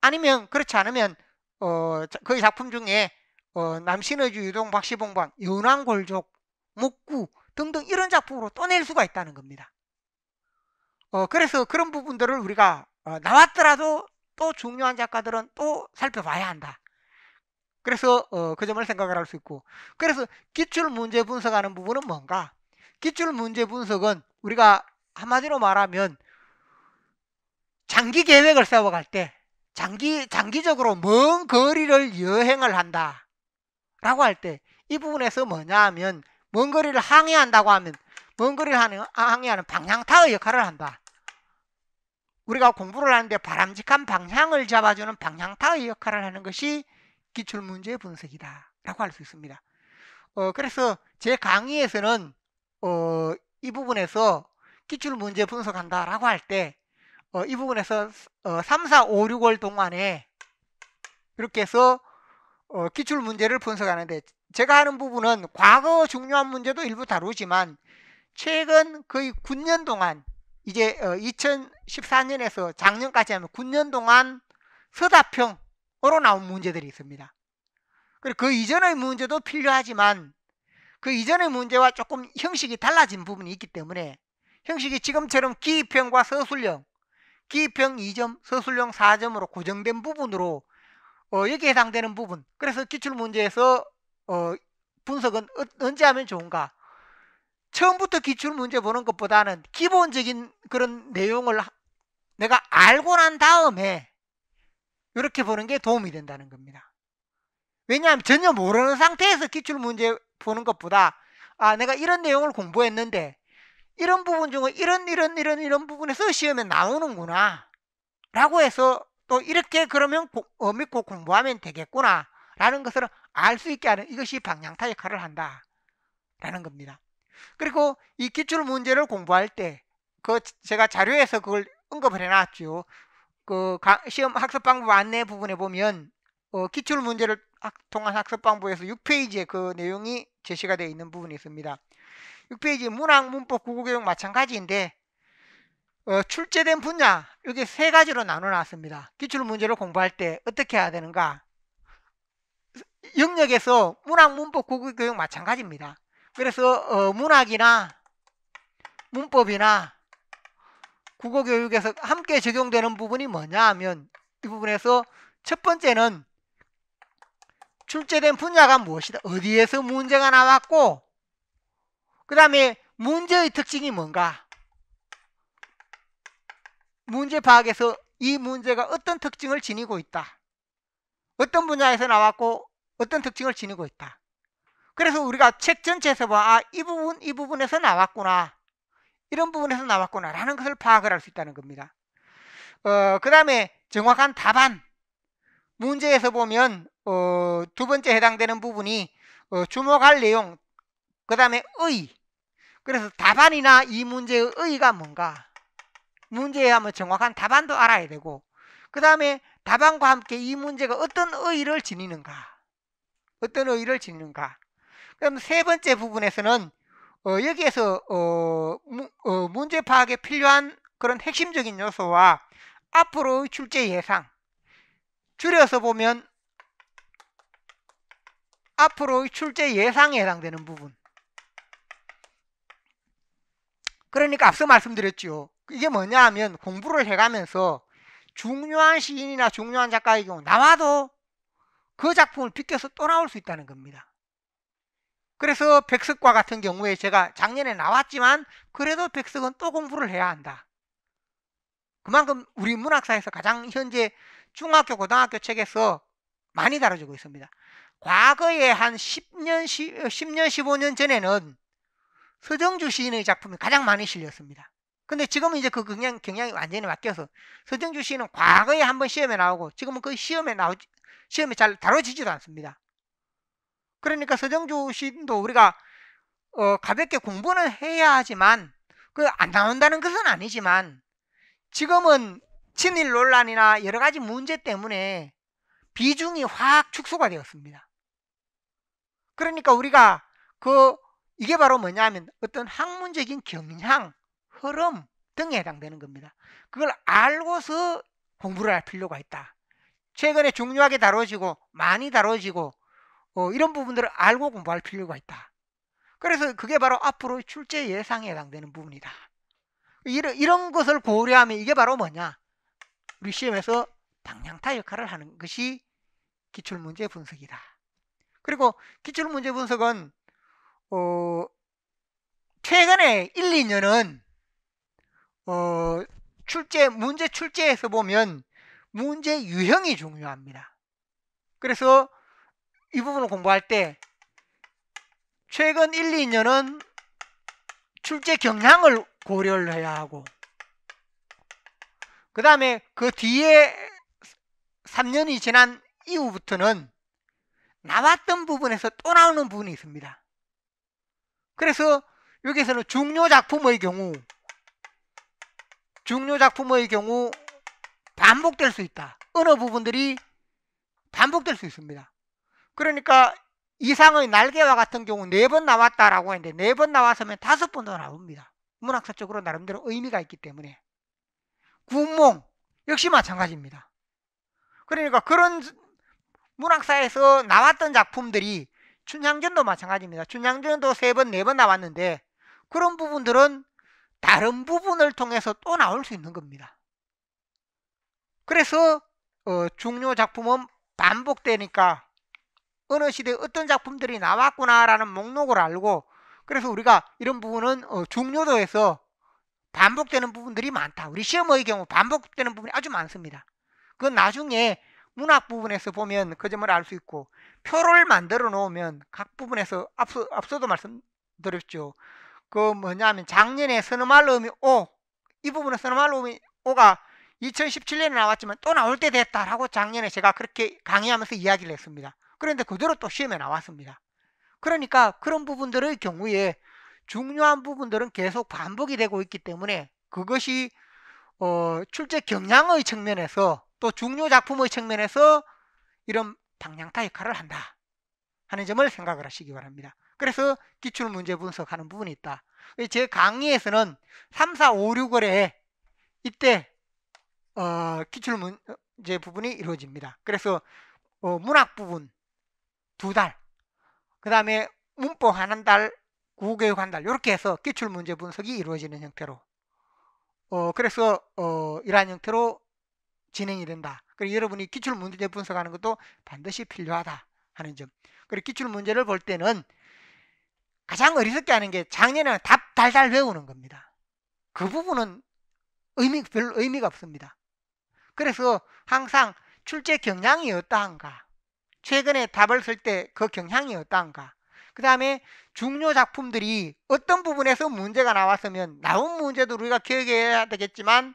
아니면 그렇지 않으면 어, 그 작품 중에 어, 남신의주 유동 박시봉반 연왕골족 목구 등등 이런 작품으로 또낼 수가 있다는 겁니다. 어, 그래서 그런 부분들을 우리가 어, 나왔더라도 또 중요한 작가들은 또 살펴봐야 한다. 그래서 어, 그 점을 생각을 할 수 있고 그래서 기출 문제 분석하는 부분은 뭔가 기출 문제 분석은 우리가 한마디로 말하면 장기 계획을 세워갈 때 장기 장기적으로 먼 거리를 여행을 한다 라고 할 때 이 부분에서 뭐냐 하면 먼 거리를 항해한다고 하면 먼 거리를 하는, 항해하는 방향타의 역할을 한다. 우리가 공부를 하는데 바람직한 방향을 잡아주는 방향타의 역할을 하는 것이 기출문제 분석이다 라고 할 수 있습니다. 어, 그래서 제 강의에서는 어, 이 부분에서 기출문제 분석한다 라고 할때 어, 이 부분에서 어, 3, 4, 5, 6월 동안에 이렇게 해서 어, 기출 문제를 분석하는데 제가 하는 부분은 과거 중요한 문제도 일부 다루지만 최근 거의 9년 동안 이제 어, 2014년에서 작년까지 하면 9년 동안 서답형으로 나온 문제들이 있습니다. 그리고 그 이전의 문제도 필요하지만 그 이전의 문제와 조금 형식이 달라진 부분이 있기 때문에 형식이 지금처럼 기입형과 서술형, 기입형 2점, 서술형 4점으로 고정된 부분으로 어, 여기에 해당되는 부분 그래서 기출문제에서 어, 분석은 언제 하면 좋은가 처음부터 기출문제 보는 것보다는 기본적인 그런 내용을 내가 알고 난 다음에 이렇게 보는 게 도움이 된다는 겁니다 왜냐하면 전혀 모르는 상태에서 기출문제 보는 것보다 아 내가 이런 내용을 공부했는데 이런 부분 중에 이런 이런 이런 이런 부분에서 시험에 나오는구나 라고 해서 또 이렇게 그러면 어, 믿고 공부하면 되겠구나 라는 것을 알 수 있게 하는 이것이 방향타 역할을 한다 라는 겁니다 그리고 이 기출 문제를 공부할 때 그 제가 자료에서 그걸 언급을 해놨죠 그 시험 학습 방법 안내 부분에 보면 어, 기출 문제를 통한 학습 방법에서 6페이지에 그 내용이 제시가 되어 있는 부분이 있습니다 6페이지 문학 문법 국어 교육 마찬가지인데 어, 출제된 분야 이게 세 가지로 나눠놨습니다. 기출 문제를 공부할 때 어떻게 해야 되는가? 영역에서 문학, 문법, 국어 교육 마찬가지입니다. 그래서 어, 문학이나 문법이나 국어 교육에서 함께 적용되는 부분이 뭐냐 하면 이 부분에서 첫 번째는 출제된 분야가 무엇이다. 어디에서 문제가 나왔고 그 다음에 문제의 특징이 뭔가 문제 파악에서 이 문제가 어떤 특징을 지니고 있다. 어떤 분야에서 나왔고 어떤 특징을 지니고 있다. 그래서 우리가 책 전체에서 봐, 아, 이 부분, 이 부분에서 나왔구나. 이런 부분에서 나왔구나. 라는 것을 파악을 할 수 있다는 겁니다. 어, 그 다음에 정확한 답안. 문제에서 보면, 어, 두 번째 해당되는 부분이, 어, 주목할 내용. 그 다음에 의. 그래서 답안이나 이 문제의 의가 뭔가. 문제에 하면 정확한 답안도 알아야 되고 그 다음에 답안과 함께 이 문제가 어떤 의의를 지니는가 어떤 의의를 지니는가 그럼 세 번째 부분에서는 어, 여기에서 어, 어, 문제 파악에 필요한 그런 핵심적인 요소와 앞으로의 출제 예상 줄여서 보면 앞으로의 출제 예상에 해당되는 부분 그러니까 앞서 말씀드렸죠 이게 뭐냐 하면 공부를 해가면서 중요한 시인이나 중요한 작가의 경우 나와도 그 작품을 비껴서 또 나올 수 있다는 겁니다. 그래서 백석과 같은 경우에 제가 작년에 나왔지만 그래도 백석은 또 공부를 해야 한다. 그만큼 우리 문학사에서 가장 현재 중학교 고등학교 책에서 많이 다뤄지고 있습니다. 과거에 한 10년, 10년 15년 전에는 서정주 시인의 작품이 가장 많이 실렸습니다. 근데 지금은 이제 그 경향, 경향이 완전히 바뀌어서 서정주 시는 과거에 한 번 시험에 나오고 지금은 그 시험에 나오지, 시험에 잘 다뤄지지도 않습니다. 그러니까 서정주 시도 우리가 어, 가볍게 공부는 해야 하지만 그 안 나온다는 것은 아니지만 지금은 친일 논란이나 여러 가지 문제 때문에 비중이 확 축소가 되었습니다. 그러니까 우리가 그 이게 바로 뭐냐면 어떤 학문적인 경향 흐름 등에 해당되는 겁니다. 그걸 알고서 공부를 할 필요가 있다. 최근에 중요하게 다뤄지고 많이 다뤄지고 어, 이런 부분들을 알고 공부할 필요가 있다. 그래서 그게 바로 앞으로 출제 예상에 해당되는 부분이다. 이런, 이런 것을 고려하면 이게 바로 뭐냐? 우리 시험에서 방향타 역할을 하는 것이 기출문제 분석이다. 그리고 기출문제 분석은 어, 최근에 1, 2년은 어, 출제 문제 출제에서 보면 문제 유형이 중요합니다. 그래서 이 부분을 공부할 때 최근 1, 2년은 출제 경향을 고려를 해야 하고 그 다음에 그 뒤에 3년이 지난 이후부터는 나왔던 부분에서 또 나오는 부분이 있습니다. 그래서 여기서는 중요 작품의 경우 중요 작품의 경우 반복될 수 있다. 어느 부분들이 반복될 수 있습니다. 그러니까 이상의 날개와 같은 경우 네 번 나왔다라고 했는데 네 번 나왔으면 다섯 번도 나옵니다. 문학사적으로 나름대로 의미가 있기 때문에 구멍 역시 마찬가지입니다. 그러니까 그런 문학사에서 나왔던 작품들이 춘향전도 마찬가지입니다. 춘향전도 세 번, 네 번 나왔는데 그런 부분들은 다른 부분을 통해서 또 나올 수 있는 겁니다. 그래서 어, 중요 작품은 반복되니까 어느 시대에 어떤 작품들이 나왔구나라는 목록을 알고 그래서 우리가 이런 부분은 어, 중요도에서 반복되는 부분들이 많다. 우리 시험의 경우 반복되는 부분이 아주 많습니다. 그건 나중에 문학 부분에서 보면 그 점을 알 수 있고 표를 만들어 놓으면 각 부분에서 앞서, 앞서도 말씀드렸죠. 그 뭐냐면 작년에 서너말로 음이 오이 부분은 서너말로 음이 오가 2017년에 나왔지만 또 나올 때 됐다라고 작년에 제가 그렇게 강의하면서 이야기를 했습니다. 그런데 그대로 또 시험에 나왔습니다. 그러니까 그런 부분들의 경우에 중요한 부분들은 계속 반복이 되고 있기 때문에 그것이 어, 출제 경향의 측면에서 또 중요 작품의 측면에서 이런 방향타 역할을 한다 하는 점을 생각을 하시기 바랍니다. 그래서 기출 문제 분석하는 부분이 있다. 제 강의에서는 3, 4, 5, 6월에 이때 어, 기출 문제 어, 부분이 이루어집니다. 그래서 어, 문학 부분 두 달, 그 다음에 문법 한 달, 국어교육 한 달, 이렇게 해서 기출 문제 분석이 이루어지는 형태로 어, 그래서 어, 이러한 형태로 진행이 된다. 그리고 여러분이 기출 문제 분석하는 것도 반드시 필요하다 하는 점. 그리고 기출 문제를 볼 때는 가장 어리석게 하는 게 작년에는 답 달달 외우는 겁니다. 그 부분은 의미, 별 의미가 없습니다. 그래서 항상 출제 경향이 어떠한가, 최근에 답을 쓸 때 그 경향이 어떠한가, 그 다음에 중요 작품들이 어떤 부분에서 문제가 나왔으면 나온 문제도 우리가 기억해야 되겠지만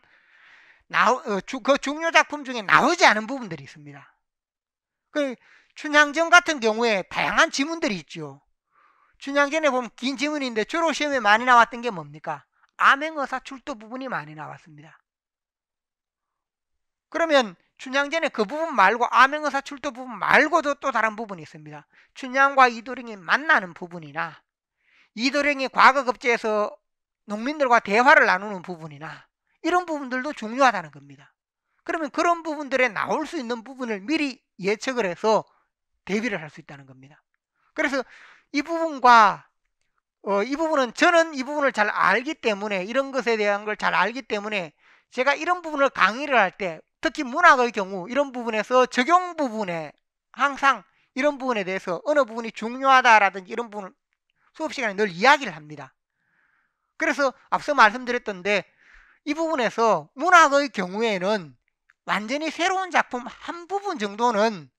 나, 어, 주, 그 중요 작품 중에 나오지 않은 부분들이 있습니다. 그 춘향전 같은 경우에 다양한 지문들이 있죠. 춘향전에 보면 긴 지문인데 주로 시험에 많이 나왔던 게 뭡니까? 암행어사 출도 부분이 많이 나왔습니다. 그러면 춘향전에 그 부분 말고 암행어사 출도 부분 말고도 또 다른 부분이 있습니다. 춘향과 이도령이 만나는 부분이나 이도령이 과거급제에서 농민들과 대화를 나누는 부분이나 이런 부분들도 중요하다는 겁니다. 그러면 그런 부분들에 나올 수 있는 부분을 미리 예측을 해서 대비를 할 수 있다는 겁니다. 그래서 이 부분과 어, 이 부분은 저는 이 부분을 잘 알기 때문에 이런 것에 대한 걸 잘 알기 때문에 제가 이런 부분을 강의를 할 때 특히 문학의 경우 이런 부분에서 적용 부분에 항상 이런 부분에 대해서 어느 부분이 중요하다라든지 이런 부분을 수업 시간에 늘 이야기를 합니다. 그래서 앞서 말씀드렸던데 이 부분에서 문학의 경우에는 완전히 새로운 작품 한 부분 정도는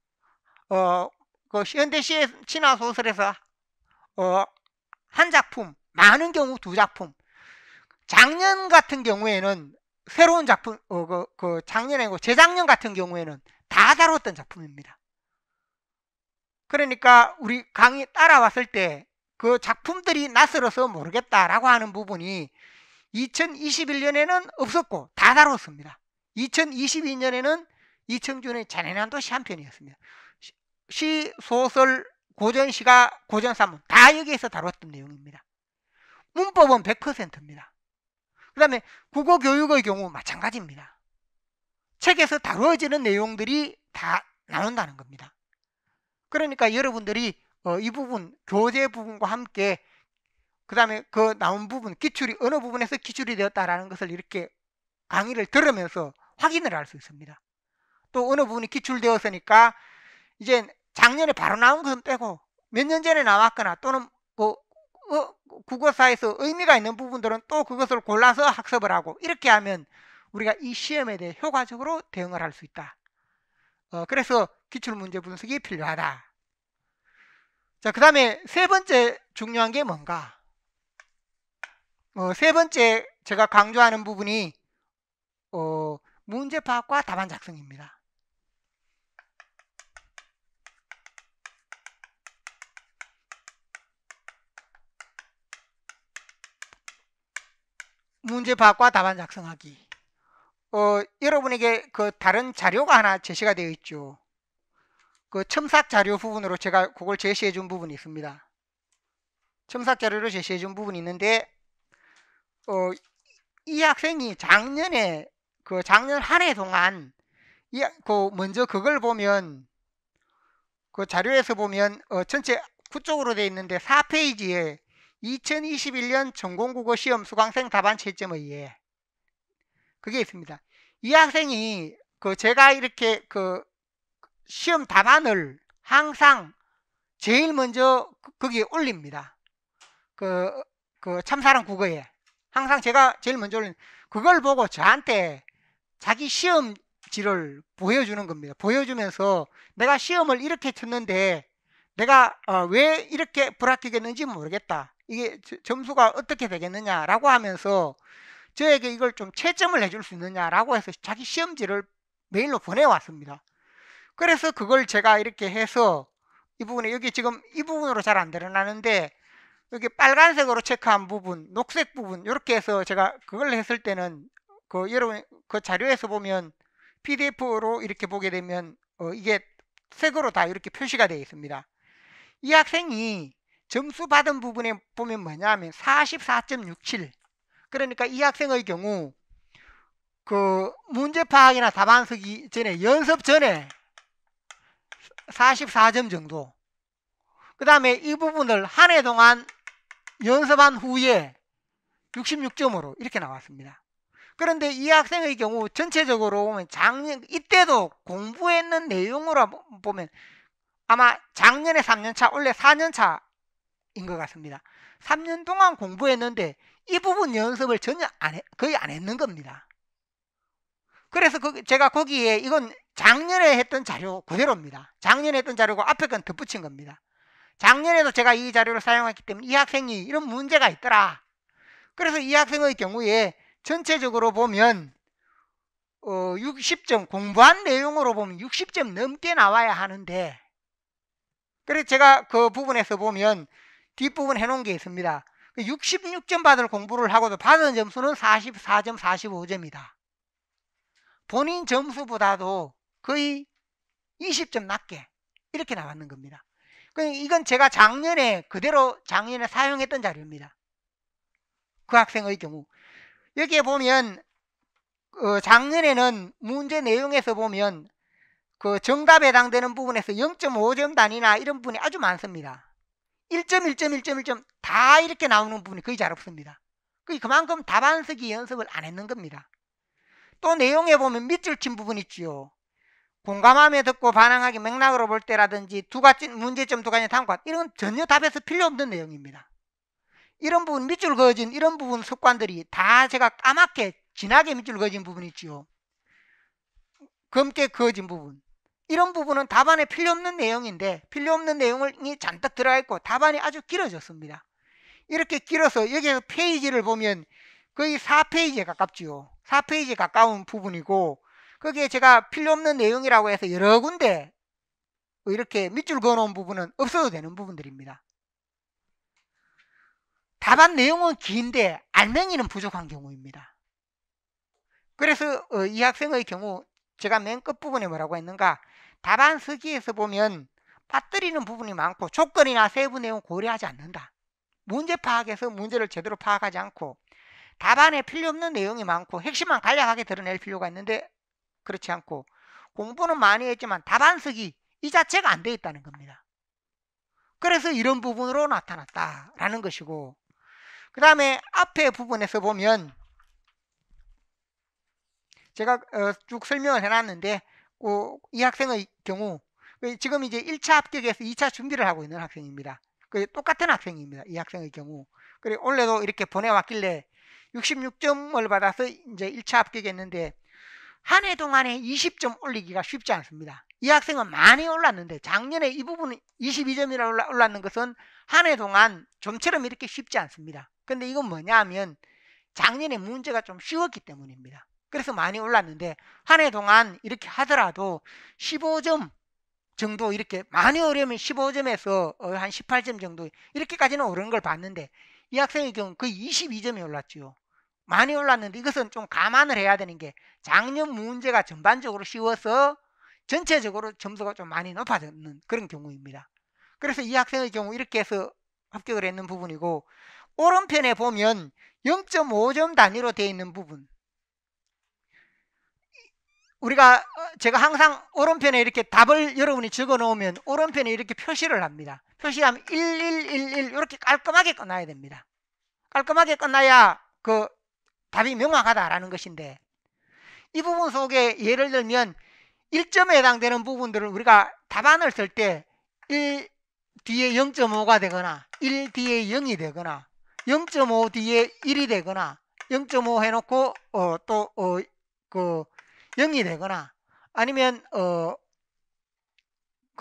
어, 그 현대시의 신화소설에서 어, 한 작품, 많은 경우 두 작품. 작년 같은 경우에는 새로운 작품, 어, 그, 그 작년에 재작년 같은 경우에는 다 다뤘던 작품입니다. 그러니까 우리 강의 따라왔을 때 그 작품들이 낯설어서 모르겠다라고 하는 부분이 2021년에는 없었고 다 다뤘습니다. 2022년에는 이청준의 잔인한 도시 한 편이었습니다. 시, 소설, 고전시가, 고전사문 다 여기에서 다뤘던 내용입니다. 문법은 100%입니다. 그 다음에 국어교육의 경우 마찬가지입니다. 책에서 다루어지는 내용들이 다 나온다는 겁니다. 그러니까 여러분들이 어, 이 부분, 교재 부분과 함께 그 다음에 그 나온 부분, 기출이 어느 부분에서 기출이 되었다라는 것을 이렇게 강의를 들으면서 확인을 할 수 있습니다. 또 어느 부분이 기출되었으니까 이제 작년에 바로 나온 것은 빼고 몇 년 전에 나왔거나 또는 그 어, 국어사에서 의미가 있는 부분들은 또 그것을 골라서 학습을 하고 이렇게 하면 우리가 이 시험에 대해 효과적으로 대응을 할 수 있다. 어, 그래서 기출문제 분석이 필요하다. 자, 그 다음에 세 번째 중요한 게 뭔가? 어, 세 번째 제가 강조하는 부분이 어, 문제 파악과 답안 작성입니다. 문제 파악과 답안 작성하기. 어, 여러분에게 그 다른 자료가 하나 제시가 되어 있죠. 그 첨삭 자료 부분으로 제가 그걸 제시해 준 부분이 있습니다. 첨삭 자료를 제시해 준 부분이 있는데 어, 이 학생이 작년에 그 작년 한 해 동안 이, 그 먼저 그걸 보면 그 자료에서 보면 어, 전체 구쪽으로 되어 있는데 4페이지에 2021년 전공국어 시험 수강생 답안 채점에 의해 그게 있습니다. 이 학생이 그 제가 이렇게 그 시험 답안을 항상 제일 먼저 그, 거기에 올립니다. 그, 그 참사랑 국어에 항상 제가 제일 먼저 올린 그걸 보고 저한테 자기 시험지를 보여주는 겁니다. 보여주면서 내가 시험을 이렇게 쳤는데 내가 어왜 이렇게 불합격했는지 모르겠다. 이게 점수가 어떻게 되겠느냐라고 하면서 저에게 이걸 좀 채점을 해줄 수 있느냐라고 해서 자기 시험지를 메일로 보내왔습니다. 그래서 그걸 제가 이렇게 해서 이 부분에 여기 지금 이 부분으로 잘 안 드러나는데 여기 빨간색으로 체크한 부분, 녹색 부분 이렇게 해서 제가 그걸 했을 때는 그 여러분 그 자료에서 보면 PDF로 이렇게 보게 되면 어 이게 색으로 다 이렇게 표시가 되어 있습니다. 이 학생이 점수 받은 부분에 보면 뭐냐면 44.67 그러니까 이 학생의 경우 그 문제 파악이나 답안 쓰기 전에 연습 전에 44점 정도 그 다음에 이 부분을 한 해 동안 연습한 후에 66점으로 이렇게 나왔습니다 그런데 이 학생의 경우 전체적으로 보면 작년 이때도 공부했는 내용으로 보면 아마 작년에 3년차 원래 4년차 인것 같습니다. 3년 동안 공부했는데 이 부분 연습을 전혀 안 해, 거의 안 했는 겁니다. 그래서 그 제가 거기에 이건 작년에 했던 자료 그대로입니다. 작년에 했던 자료고 앞에 건 덧붙인 겁니다. 작년에도 제가 이 자료를 사용했기 때문에 이 학생이 이런 문제가 있더라. 그래서 이 학생의 경우에 전체적으로 보면 어 60점 공부한 내용으로 보면 60점 넘게 나와야 하는데 그래서 제가 그 부분에서 보면 뒷부분 해놓은 게 있습니다. 66점 그 받을 공부를 하고도 받은 점수는 44점, 45점이다. 본인 점수보다도 거의 20점 낮게 이렇게 나왔는 겁니다. 그 이건 제가 작년에 그대로 작년에 사용했던 자료입니다. 그 학생의 경우 여기에 보면 그 작년에는 문제 내용에서 보면 그 정답에 해당되는 부분에서 0.5점 단위나 이런 부분이 아주 많습니다. 1점, 1점, 1점, 1점 다 이렇게 나오는 부분이 거의 잘 없습니다. 그만큼 답안쓰기 연습을 안 했는 겁니다. 또 내용에 보면 밑줄 친 부분 있지요. 공감하며 듣고 반항하기 맥락으로 볼 때라든지 두 가지 문제점 두 가지 탐관 이런 건 전혀 답에서 필요 없는 내용입니다. 이런 부분 밑줄 그어진 이런 부분 습관들이 다 제가 까맣게 진하게 밑줄 그어진 부분 이 있지요. 검게 그어진 부분 이런 부분은 답안에 필요없는 내용인데 필요없는 내용이 잔뜩 들어가 있고 답안이 아주 길어졌습니다. 이렇게 길어서 여기에서 페이지를 보면 거의 4페이지에 가깝지요. 4페이지에 가까운 부분이고 거기에 제가 필요없는 내용이라고 해서 여러 군데 이렇게 밑줄 그어놓은 부분은 없어도 되는 부분들입니다. 답안 내용은 긴데 알맹이는 부족한 경우입니다. 그래서 어, 이 학생의 경우 제가 맨 끝부분에 뭐라고 했는가 답안 서기에서 보면 빠뜨리는 부분이 많고 조건이나 세부 내용 고려하지 않는다. 문제 파악에서 문제를 제대로 파악하지 않고 답안에 필요없는 내용이 많고 핵심만 간략하게 드러낼 필요가 있는데 그렇지 않고 공부는 많이 했지만 답안 서기이 자체가 안 돼 있다는 겁니다. 그래서 이런 부분으로 나타났다라는 것이고 그 다음에 앞에 부분에서 보면 제가 어, 쭉 설명을 해놨는데 이 학생의 경우 그 지금 이제 1차 합격에서 2차 준비를 하고 있는 학생입니다. 그 똑같은 학생입니다. 이 학생의 경우. 그리고 올해도 이렇게 보내왔길래 66점을 받아서 이제 1차 합격했는데 한 해 동안에 20점 올리기가 쉽지 않습니다. 이 학생은 많이 올랐는데 작년에 이 부분 22점이라 올랐는 것은 한 해 동안 좀처럼 이렇게 쉽지 않습니다. 근데 이건 뭐냐 하면 작년에 문제가 좀 쉬웠기 때문입니다. 그래서 많이 올랐는데 한 해 동안 이렇게 하더라도 15점 정도 이렇게 많이 오려면 15점에서 한 18점 정도 이렇게까지는 오른 걸 봤는데 이 학생의 경우 거의 22점이 올랐지요. 많이 올랐는데 이것은 좀 감안을 해야 되는 게 작년 문제가 전반적으로 쉬워서 전체적으로 점수가 좀 많이 높아졌는 그런 경우입니다. 그래서 이 학생의 경우 이렇게 해서 합격을 했는 부분이고 오른편에 보면 0.5점 단위로 되어 있는 부분 우리가 어, 제가 항상 오른편에 이렇게 답을 여러분이 적어 놓으면 오른편에 이렇게 표시를 합니다. 표시하면 1111 이렇게 깔끔하게 끝나야 됩니다. 깔끔하게 끝나야 그 답이 명확하다라는 것인데 이 부분 속에 예를 들면 1점에 해당되는 부분들을 우리가 답안을 쓸 때 1 뒤에 0.5가 되거나 1 뒤에 0이 되거나 0.5 뒤에 1이 되거나 0.5 해놓고 어, 또그 어, 0이 되거나 아니면 어그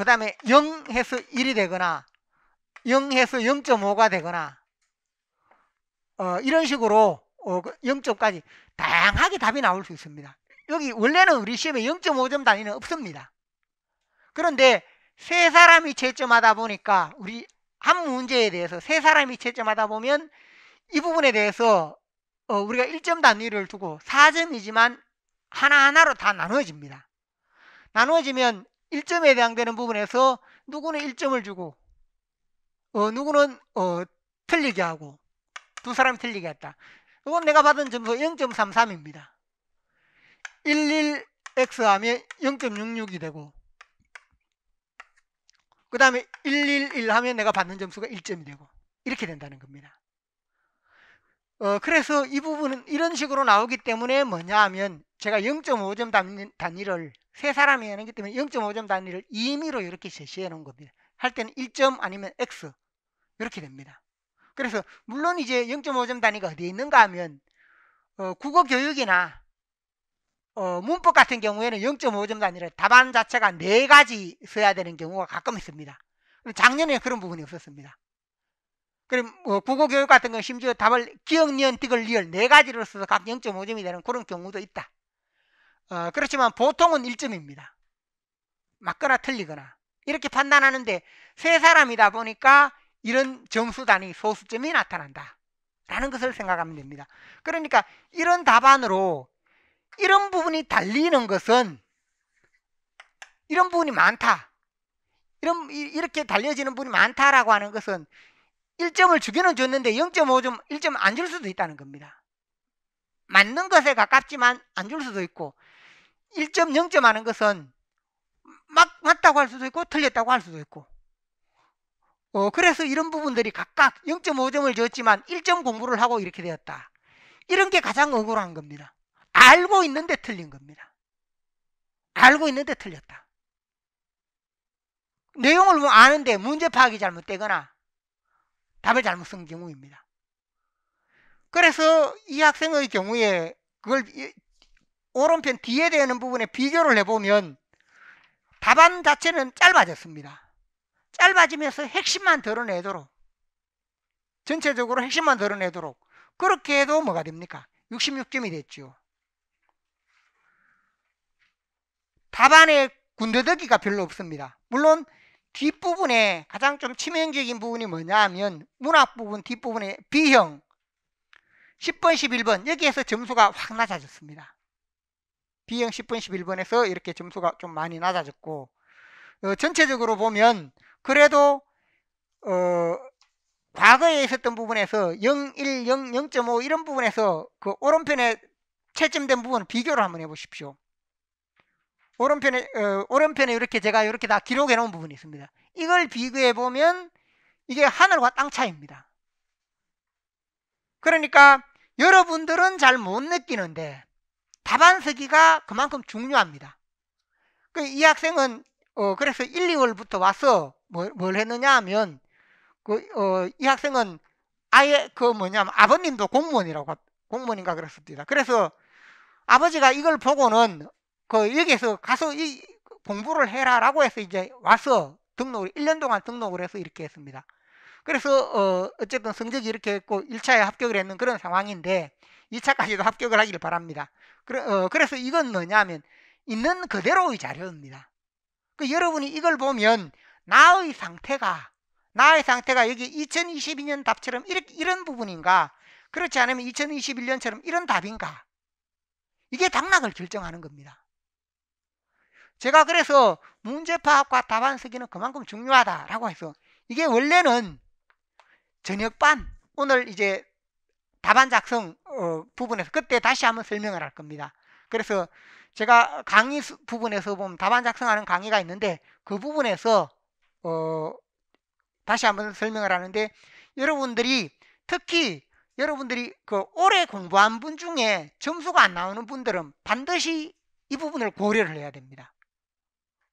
다음에 0해서 1이 되거나 0해서 0.5가 되거나 어 이런 식으로 어 0점까지 그 다양하게 답이 나올 수 있습니다 여기 원래는 우리 시험에 0.5점 단위는 없습니다 그런데 세 사람이 채점하다 보니까 우리 한 문제에 대해서 세 사람이 채점하다 보면 이 부분에 대해서 어, 우리가 1점 단위를 두고 4점이지만 하나하나로 다 나누어집니다. 나누어지면 1점에 해당되는 부분에서 누구는 1점을 주고 어, 누구는 어, 틀리게 하고 두 사람이 틀리게 했다. 이건 내가 받은 점수 0.33입니다. 11x 하면 0.66이 되고 그 다음에 111 하면 내가 받는 점수가 1점이 되고 이렇게 된다는 겁니다. 어, 그래서 이 부분은 이런 식으로 나오기 때문에 뭐냐 하면 제가 0.5점 단위, 단위를 세 사람이 하는기 때문에 0.5점 단위를 임의로 이렇게 제시해 놓은 겁니다. 할 때는 1점 아니면 x 이렇게 됩니다. 그래서 물론 이제 0.5점 단위가 어디에 있는가 하면 어, 국어 교육이나 어, 문법 같은 경우에는 0.5점 단위를 답안 자체가 네 가지 써야 되는 경우가 가끔 있습니다. 작년에 그런 부분이 없었습니다. 그럼 어, 국어 교육 같은 건 심지어 답을 기억, 니은, 디귿, 리얼네 가지를 써서 각 0.5점이 되는 그런 경우도 있다. 어, 그렇지만 보통은 1점입니다. 맞거나 틀리거나 이렇게 판단하는데 세 사람이다 보니까 이런 점수단이 소수점이 나타난다. 라는 것을 생각하면 됩니다. 그러니까 이런 답안으로 이런 부분이 달리는 것은 이런 부분이 많다. 이런 이렇게 달려지는 부 분이 많다라고 하는 것은 1점을 주기는 줬는데 0.5점 1점 안 줄 수도 있다는 겁니다. 맞는 것에 가깝지만 안 줄 수도 있고 1점 0점 하는 것은 막 맞다고 할 수도 있고 틀렸다고 할 수도 있고 어, 그래서 이런 부분들이 각각 0.5점을 줬지만 1점 공부를 하고 이렇게 되었다. 이런 게 가장 억울한 겁니다. 알고 있는데 틀린 겁니다. 알고 있는데 틀렸다. 내용을 뭐 아는데 문제 파악이 잘못되거나 답을 잘못 쓴 경우입니다. 그래서 이 학생의 경우에 그걸 오른편 뒤에 되는 부분에 비교를 해보면 답안 자체는 짧아졌습니다. 짧아지면서 핵심만 드러내도록 전체적으로 핵심만 드러내도록 그렇게 해도 뭐가 됩니까? 66점이 됐죠. 답안에 군더더기가 별로 없습니다. 물론 뒷부분에 가장 좀 치명적인 부분이 뭐냐 하면 문학 부분 뒷부분에 B형 10번, 11번 여기에서 점수가 확 낮아졌습니다. B형 10분 11번에서 이렇게 점수가 좀 많이 낮아졌고 어, 전체적으로 보면 그래도 어, 과거에 있었던 부분에서 0, 1, 0, 0.5 이런 부분에서 그 오른편에 채점된 부분 을 비교를 한번 해보십시오. 오른편에 어, 오른편에 이렇게 제가 이렇게 다 기록해 놓은 부분이 있습니다. 이걸 비교해 보면 이게 하늘과 땅 차이입니다. 그러니까 여러분들은 잘 못 느끼는데 답안서기가 그만큼 중요합니다. 그 이 학생은 어 그래서 1, 2월부터 와서 뭘, 뭐, 뭘 했느냐 하면 그어이 학생은 아예 그 뭐냐면 아버님도 공무원이라고 공무원인가 그랬습니다. 그래서 아버지가 이걸 보고는 그 여기에서 가서 이 공부를 해라라고 해서 이제 와서 등록을 1년 동안 등록을 해서 이렇게 했습니다. 그래서 어 어쨌든 성적이 이렇게 했고 1차에 합격을 했는 그런 상황인데 2차까지도 합격을 하기를 바랍니다. 그래, 어, 서 이건 뭐냐면 있는 그대로의 자료입니다. 그 여러분이 이걸 보면 나의 상태가 나의 상태가 여기 2022년 답처럼 이렇게, 이런 부분인가 그렇지 않으면 2021년처럼 이런 답인가 이게 당락을 결정하는 겁니다. 제가 그래서 문제 파악과 답안 쓰기는 그만큼 중요하다라고 해서 이게 원래는 저녁반 오늘 이제 답안 작성 어, 부분에서 그때 다시 한번 설명을 할 겁니다. 그래서 제가 강의 부분에서 보면 답안 작성하는 강의가 있는데 그 부분에서 어, 다시 한번 설명을 하는데 여러분들이 특히 여러분들이 그 오래 공부한 분 중에 점수가 안 나오는 분들은 반드시 이 부분을 고려를 해야 됩니다.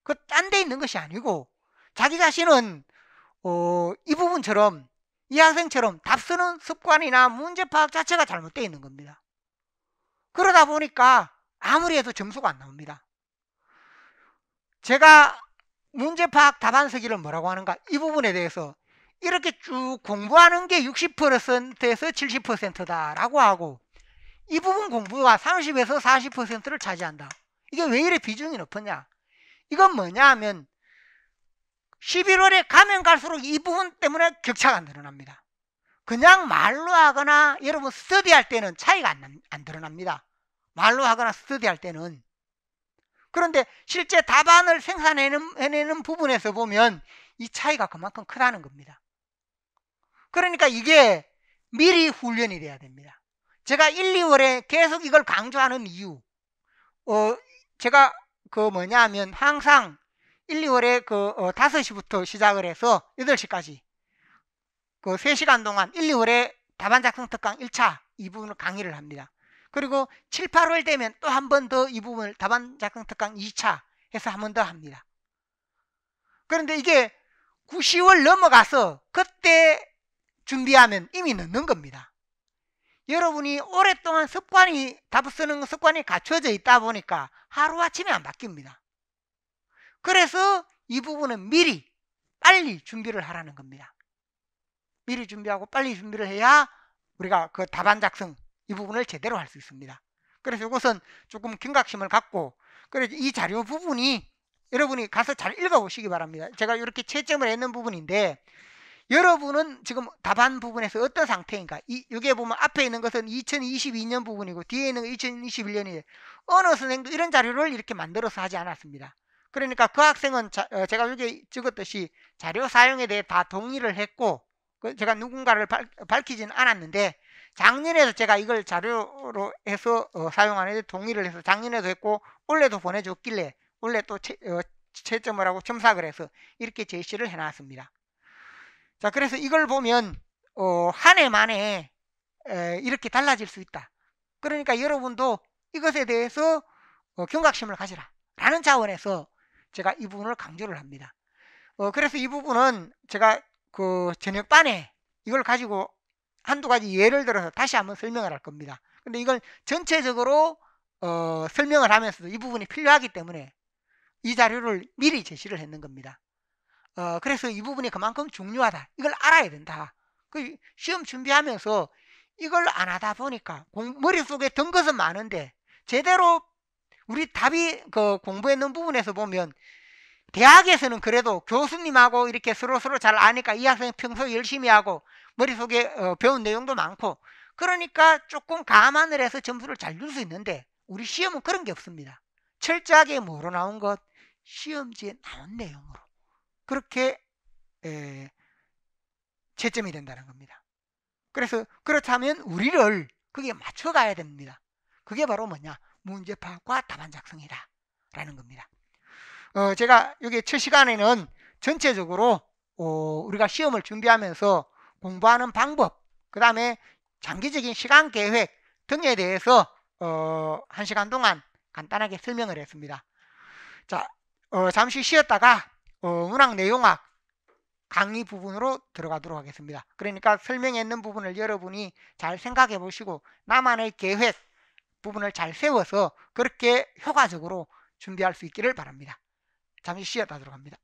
그 딴 데 있는 것이 아니고 자기 자신은 어, 이 부분처럼 이 학생처럼 답쓰는 습관이나 문제 파악 자체가 잘못되어 있는 겁니다. 그러다 보니까 아무리 해도 점수가 안 나옵니다. 제가 문제 파악 답안서기를 뭐라고 하는가 이 부분에 대해서 이렇게 쭉 공부하는 게 60%에서 70%다라고 하고 이 부분 공부가 30에서 40%를 차지한다. 이게 왜 이래 비중이 높으냐? 이건 뭐냐 하면 11월에 가면 갈수록 이 부분 때문에 격차가 늘어납니다. 그냥 말로 하거나 여러분 스터디할 때는 차이가 안, 안 드러납니다. 말로 하거나 스터디할 때는 그런데 실제 답안을 생산해내는 해내는 부분에서 보면 이 차이가 그만큼 크다는 겁니다. 그러니까 이게 미리 훈련이 돼야 됩니다. 제가 1, 2월에 계속 이걸 강조하는 이유 어, 제가 그 뭐냐 하면 항상 1, 2월에 그 어, 5시부터 시작을 해서 8시까지 그 3시간 동안 1, 2월에 답안 작성 특강 1차 이 부분을 강의를 합니다. 그리고 7, 8월 되면 또 한 번 더 이 부분을 답안 작성 특강 2차 해서 한 번 더 합니다. 그런데 이게 9, 10월 넘어가서 그때 준비하면 이미 늦는 겁니다. 여러분이 오랫동안 습관이 답을 쓰는 습관이 갖춰져 있다 보니까 하루아침에 안 바뀝니다. 그래서 이 부분은 미리 빨리 준비를 하라는 겁니다. 미리 준비하고 빨리 준비를 해야 우리가 그 답안 작성 이 부분을 제대로 할 수 있습니다. 그래서 이것은 조금 경각심을 갖고 그래서 이 자료 부분이 여러분이 가서 잘 읽어보시기 바랍니다. 제가 이렇게 채점을 했는 부분인데 여러분은 지금 답안 부분에서 어떤 상태인가 이, 여기에 보면 앞에 있는 것은 2022년 부분이고 뒤에 있는 2021년이 어느 선생도 이런 자료를 이렇게 만들어서 하지 않았습니다. 그러니까 그 학생은 자, 어, 제가 여기 찍었듯이 자료 사용에 대해 다 동의를 했고 그 제가 누군가를 밝, 히지는 않았는데 작년에도 제가 이걸 자료로 해서 어, 사용하는데 동의를 해서 작년에도 했고 올해도 보내줬길래 원래 또 채, 어, 채점을 하고 첨삭을 해서 이렇게 제시를 해놨습니다. 자 그래서 이걸 보면 어, 한 해 만에 에, 이렇게 달라질 수 있다. 그러니까 여러분도 이것에 대해서 어, 경각심을 가지라 라는 차원에서 제가 이 부분을 강조를 합니다. 어, 그래서 이 부분은 제가 그 저녁반에 이걸 가지고 한두 가지 예를 들어서 다시 한번 설명을 할 겁니다. 근데 이걸 전체적으로 어, 설명을 하면서도 이 부분이 필요하기 때문에 이 자료를 미리 제시를 했는 겁니다. 어, 그래서 이 부분이 그만큼 중요하다. 이걸 알아야 된다. 그 시험 준비하면서 이걸 안 하다 보니까 공, 머릿속에 든 것은 많은데 제대로 우리 답이 그 공부했는 부분에서 보면 대학에서는 그래도 교수님하고 이렇게 서로서로 서로 잘 아니까 이학생 평소 열심히 하고 머릿속에 어, 배운 내용도 많고 그러니까 조금 감안을 해서 점수를 잘 줄 수 있는데 우리 시험은 그런 게 없습니다. 철저하게 뭐로 나온 것? 시험지에 나온 내용으로. 그렇게 에, 채점이 된다는 겁니다. 그래서 그렇다면 우리를 그게 맞춰가야 됩니다. 그게 바로 뭐냐? 문제 파악과 답안 작성이다. 라는 겁니다. 어, 제가 여기 7시간에는 전체적으로 어, 우리가 시험을 준비하면서 공부하는 방법, 그 다음에 장기적인 시간 계획 등에 대해서 어, 1시간 동안 간단하게 설명을 했습니다. 자, 어, 잠시 쉬었다가 어, 문학 내용학 강의 부분으로 들어가도록 하겠습니다. 그러니까 설명에 는 부분을 여러분이 잘 생각해 보시고 나만의 계획 부분을 잘 세워서 그렇게 효과적으로 준비할 수 있기를 바랍니다. 잠시 쉬었다 들어갑니다.